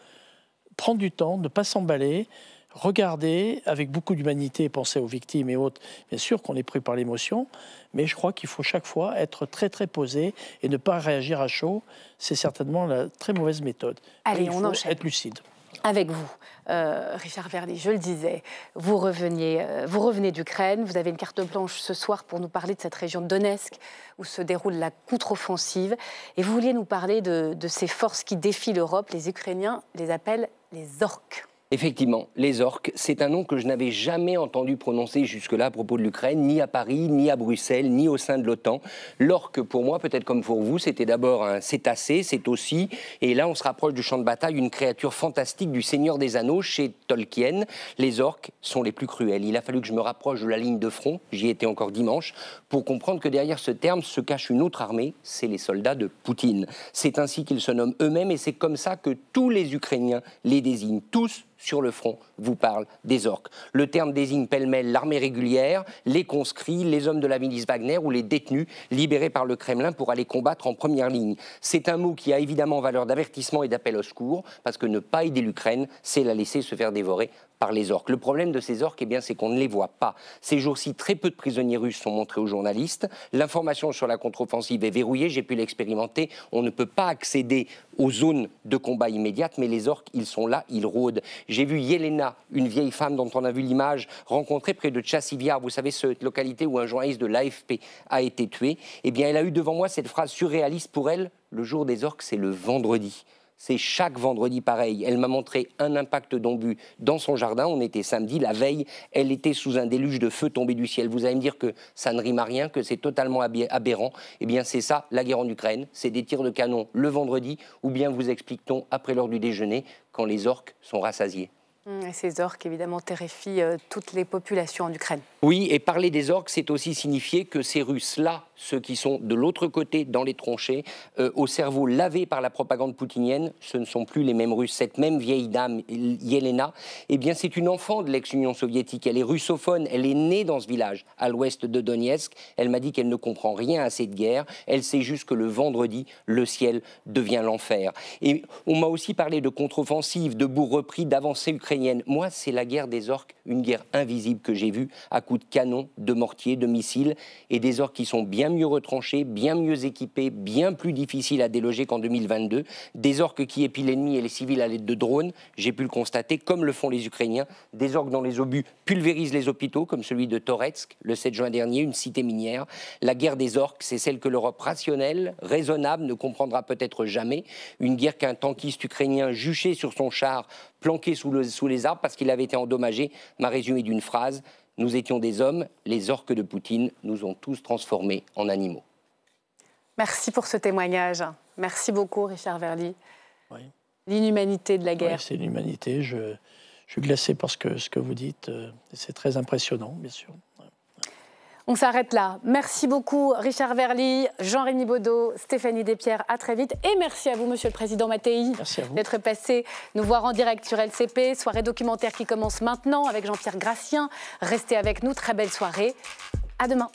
prendre du temps, ne pas s'emballer regarder avec beaucoup d'humanité, penser aux victimes et autres. Bien sûr qu'on est pris par l'émotion, mais je crois qu'il faut chaque fois être très très posé et ne pas réagir à chaud. C'est certainement la très mauvaise méthode. Allez, on faut enchaîne. Être lucide. Avec vous, euh, Richard Verdi. je le disais, vous, reveniez, euh, vous revenez d'Ukraine, vous avez une carte blanche ce soir pour nous parler de cette région de Donetsk où se déroule la contre-offensive. Et vous vouliez nous parler de, de ces forces qui défient l'Europe, les Ukrainiens les appellent les orques. Effectivement, les orques, c'est un nom que je n'avais jamais entendu prononcer jusque-là à propos de l'Ukraine, ni à Paris, ni à Bruxelles, ni au sein de l'OTAN. L'orque, pour moi, peut-être comme pour vous, c'était d'abord un cétacé, c'est aussi, et là on se rapproche du champ de bataille, une créature fantastique du Seigneur des Anneaux chez Tolkien. Les orques sont les plus cruels. Il a fallu que je me rapproche de la ligne de front, j'y étais encore dimanche, pour comprendre que derrière ce terme se cache une autre armée, c'est les soldats de Poutine. C'est ainsi qu'ils se nomment eux-mêmes et c'est comme ça que tous les Ukrainiens les désignent, tous sur le front vous parle des orques. Le terme désigne pêle-mêle l'armée régulière, les conscrits, les hommes de la milice Wagner ou les détenus libérés par le Kremlin pour aller combattre en première ligne. C'est un mot qui a évidemment valeur d'avertissement et d'appel au secours, parce que ne pas aider l'Ukraine, c'est la laisser se faire dévorer par les orques. Le problème de ces orques, eh bien, c'est qu'on ne les voit pas. Ces jours-ci, très peu de prisonniers russes sont montrés aux journalistes. L'information sur la contre-offensive est verrouillée, j'ai pu l'expérimenter. On ne peut pas accéder aux zones de combat immédiates, mais les orques, ils sont là, ils rôdent. J'ai vu Yelena, une vieille femme dont on a vu l'image, rencontrée près de Tchassiviar, vous savez, cette localité où un journaliste de l'AFP a été tué. Eh bien, elle a eu devant moi cette phrase surréaliste pour elle, le jour des orques, c'est le vendredi c'est chaque vendredi pareil. Elle m'a montré un impact d'ombu dans son jardin. On était samedi, la veille, elle était sous un déluge de feu tombé du ciel. Vous allez me dire que ça ne rime à rien, que c'est totalement aberrant. Eh bien, c'est ça, la guerre en Ukraine. C'est des tirs de canon le vendredi, ou bien vous explique-t-on après l'heure du déjeuner, quand les orques sont rassasiés. Mmh, ces orques, évidemment, terrifient euh, toutes les populations en Ukraine. Oui, et parler des orques, c'est aussi signifier que ces Russes-là ceux qui sont de l'autre côté dans les tranchées, euh, au cerveau lavé par la propagande poutinienne, ce ne sont plus les mêmes Russes. Cette même vieille dame, Yelena, eh bien c'est une enfant de l'ex-Union soviétique. Elle est russophone, elle est née dans ce village, à l'ouest de Donetsk. Elle m'a dit qu'elle ne comprend rien à cette guerre. Elle sait juste que le vendredi, le ciel devient l'enfer. Et on m'a aussi parlé de contre-offensive, de bourre repris, d'avancée ukrainienne. Moi, c'est la guerre des orques, une guerre invisible que j'ai vue à coups de canons, de mortiers, de missiles et des orques qui sont bien bien mieux retranchés, bien mieux équipés, bien plus difficiles à déloger qu'en 2022. Des orques qui épient l'ennemi et les civils à l'aide de drones, j'ai pu le constater, comme le font les Ukrainiens. Des orques dont les obus pulvérisent les hôpitaux, comme celui de Toretsk le 7 juin dernier, une cité minière. La guerre des orques, c'est celle que l'Europe rationnelle, raisonnable, ne comprendra peut-être jamais. Une guerre qu'un tankiste ukrainien juché sur son char, planqué sous, sous les arbres parce qu'il avait été endommagé, m'a résumé d'une phrase. Nous étions des hommes, les orques de Poutine nous ont tous transformés en animaux. Merci pour ce témoignage. Merci beaucoup, Richard Verdi. L'inhumanité de la guerre. Oui, c'est l'humanité. Je, suis glacé parce que, ce que vous dites. Euh, c'est très impressionnant, bien sûr. On s'arrête là. Merci beaucoup, Richard Verly, Jean-Rémy Baudot, Stéphanie Despierres. À très vite. Et merci à vous, Monsieur le Président Mattei, d'être passé nous voir en direct sur LCP. Soirée documentaire qui commence maintenant avec Jean-Pierre Gracien. Restez avec nous. Très belle soirée. À demain.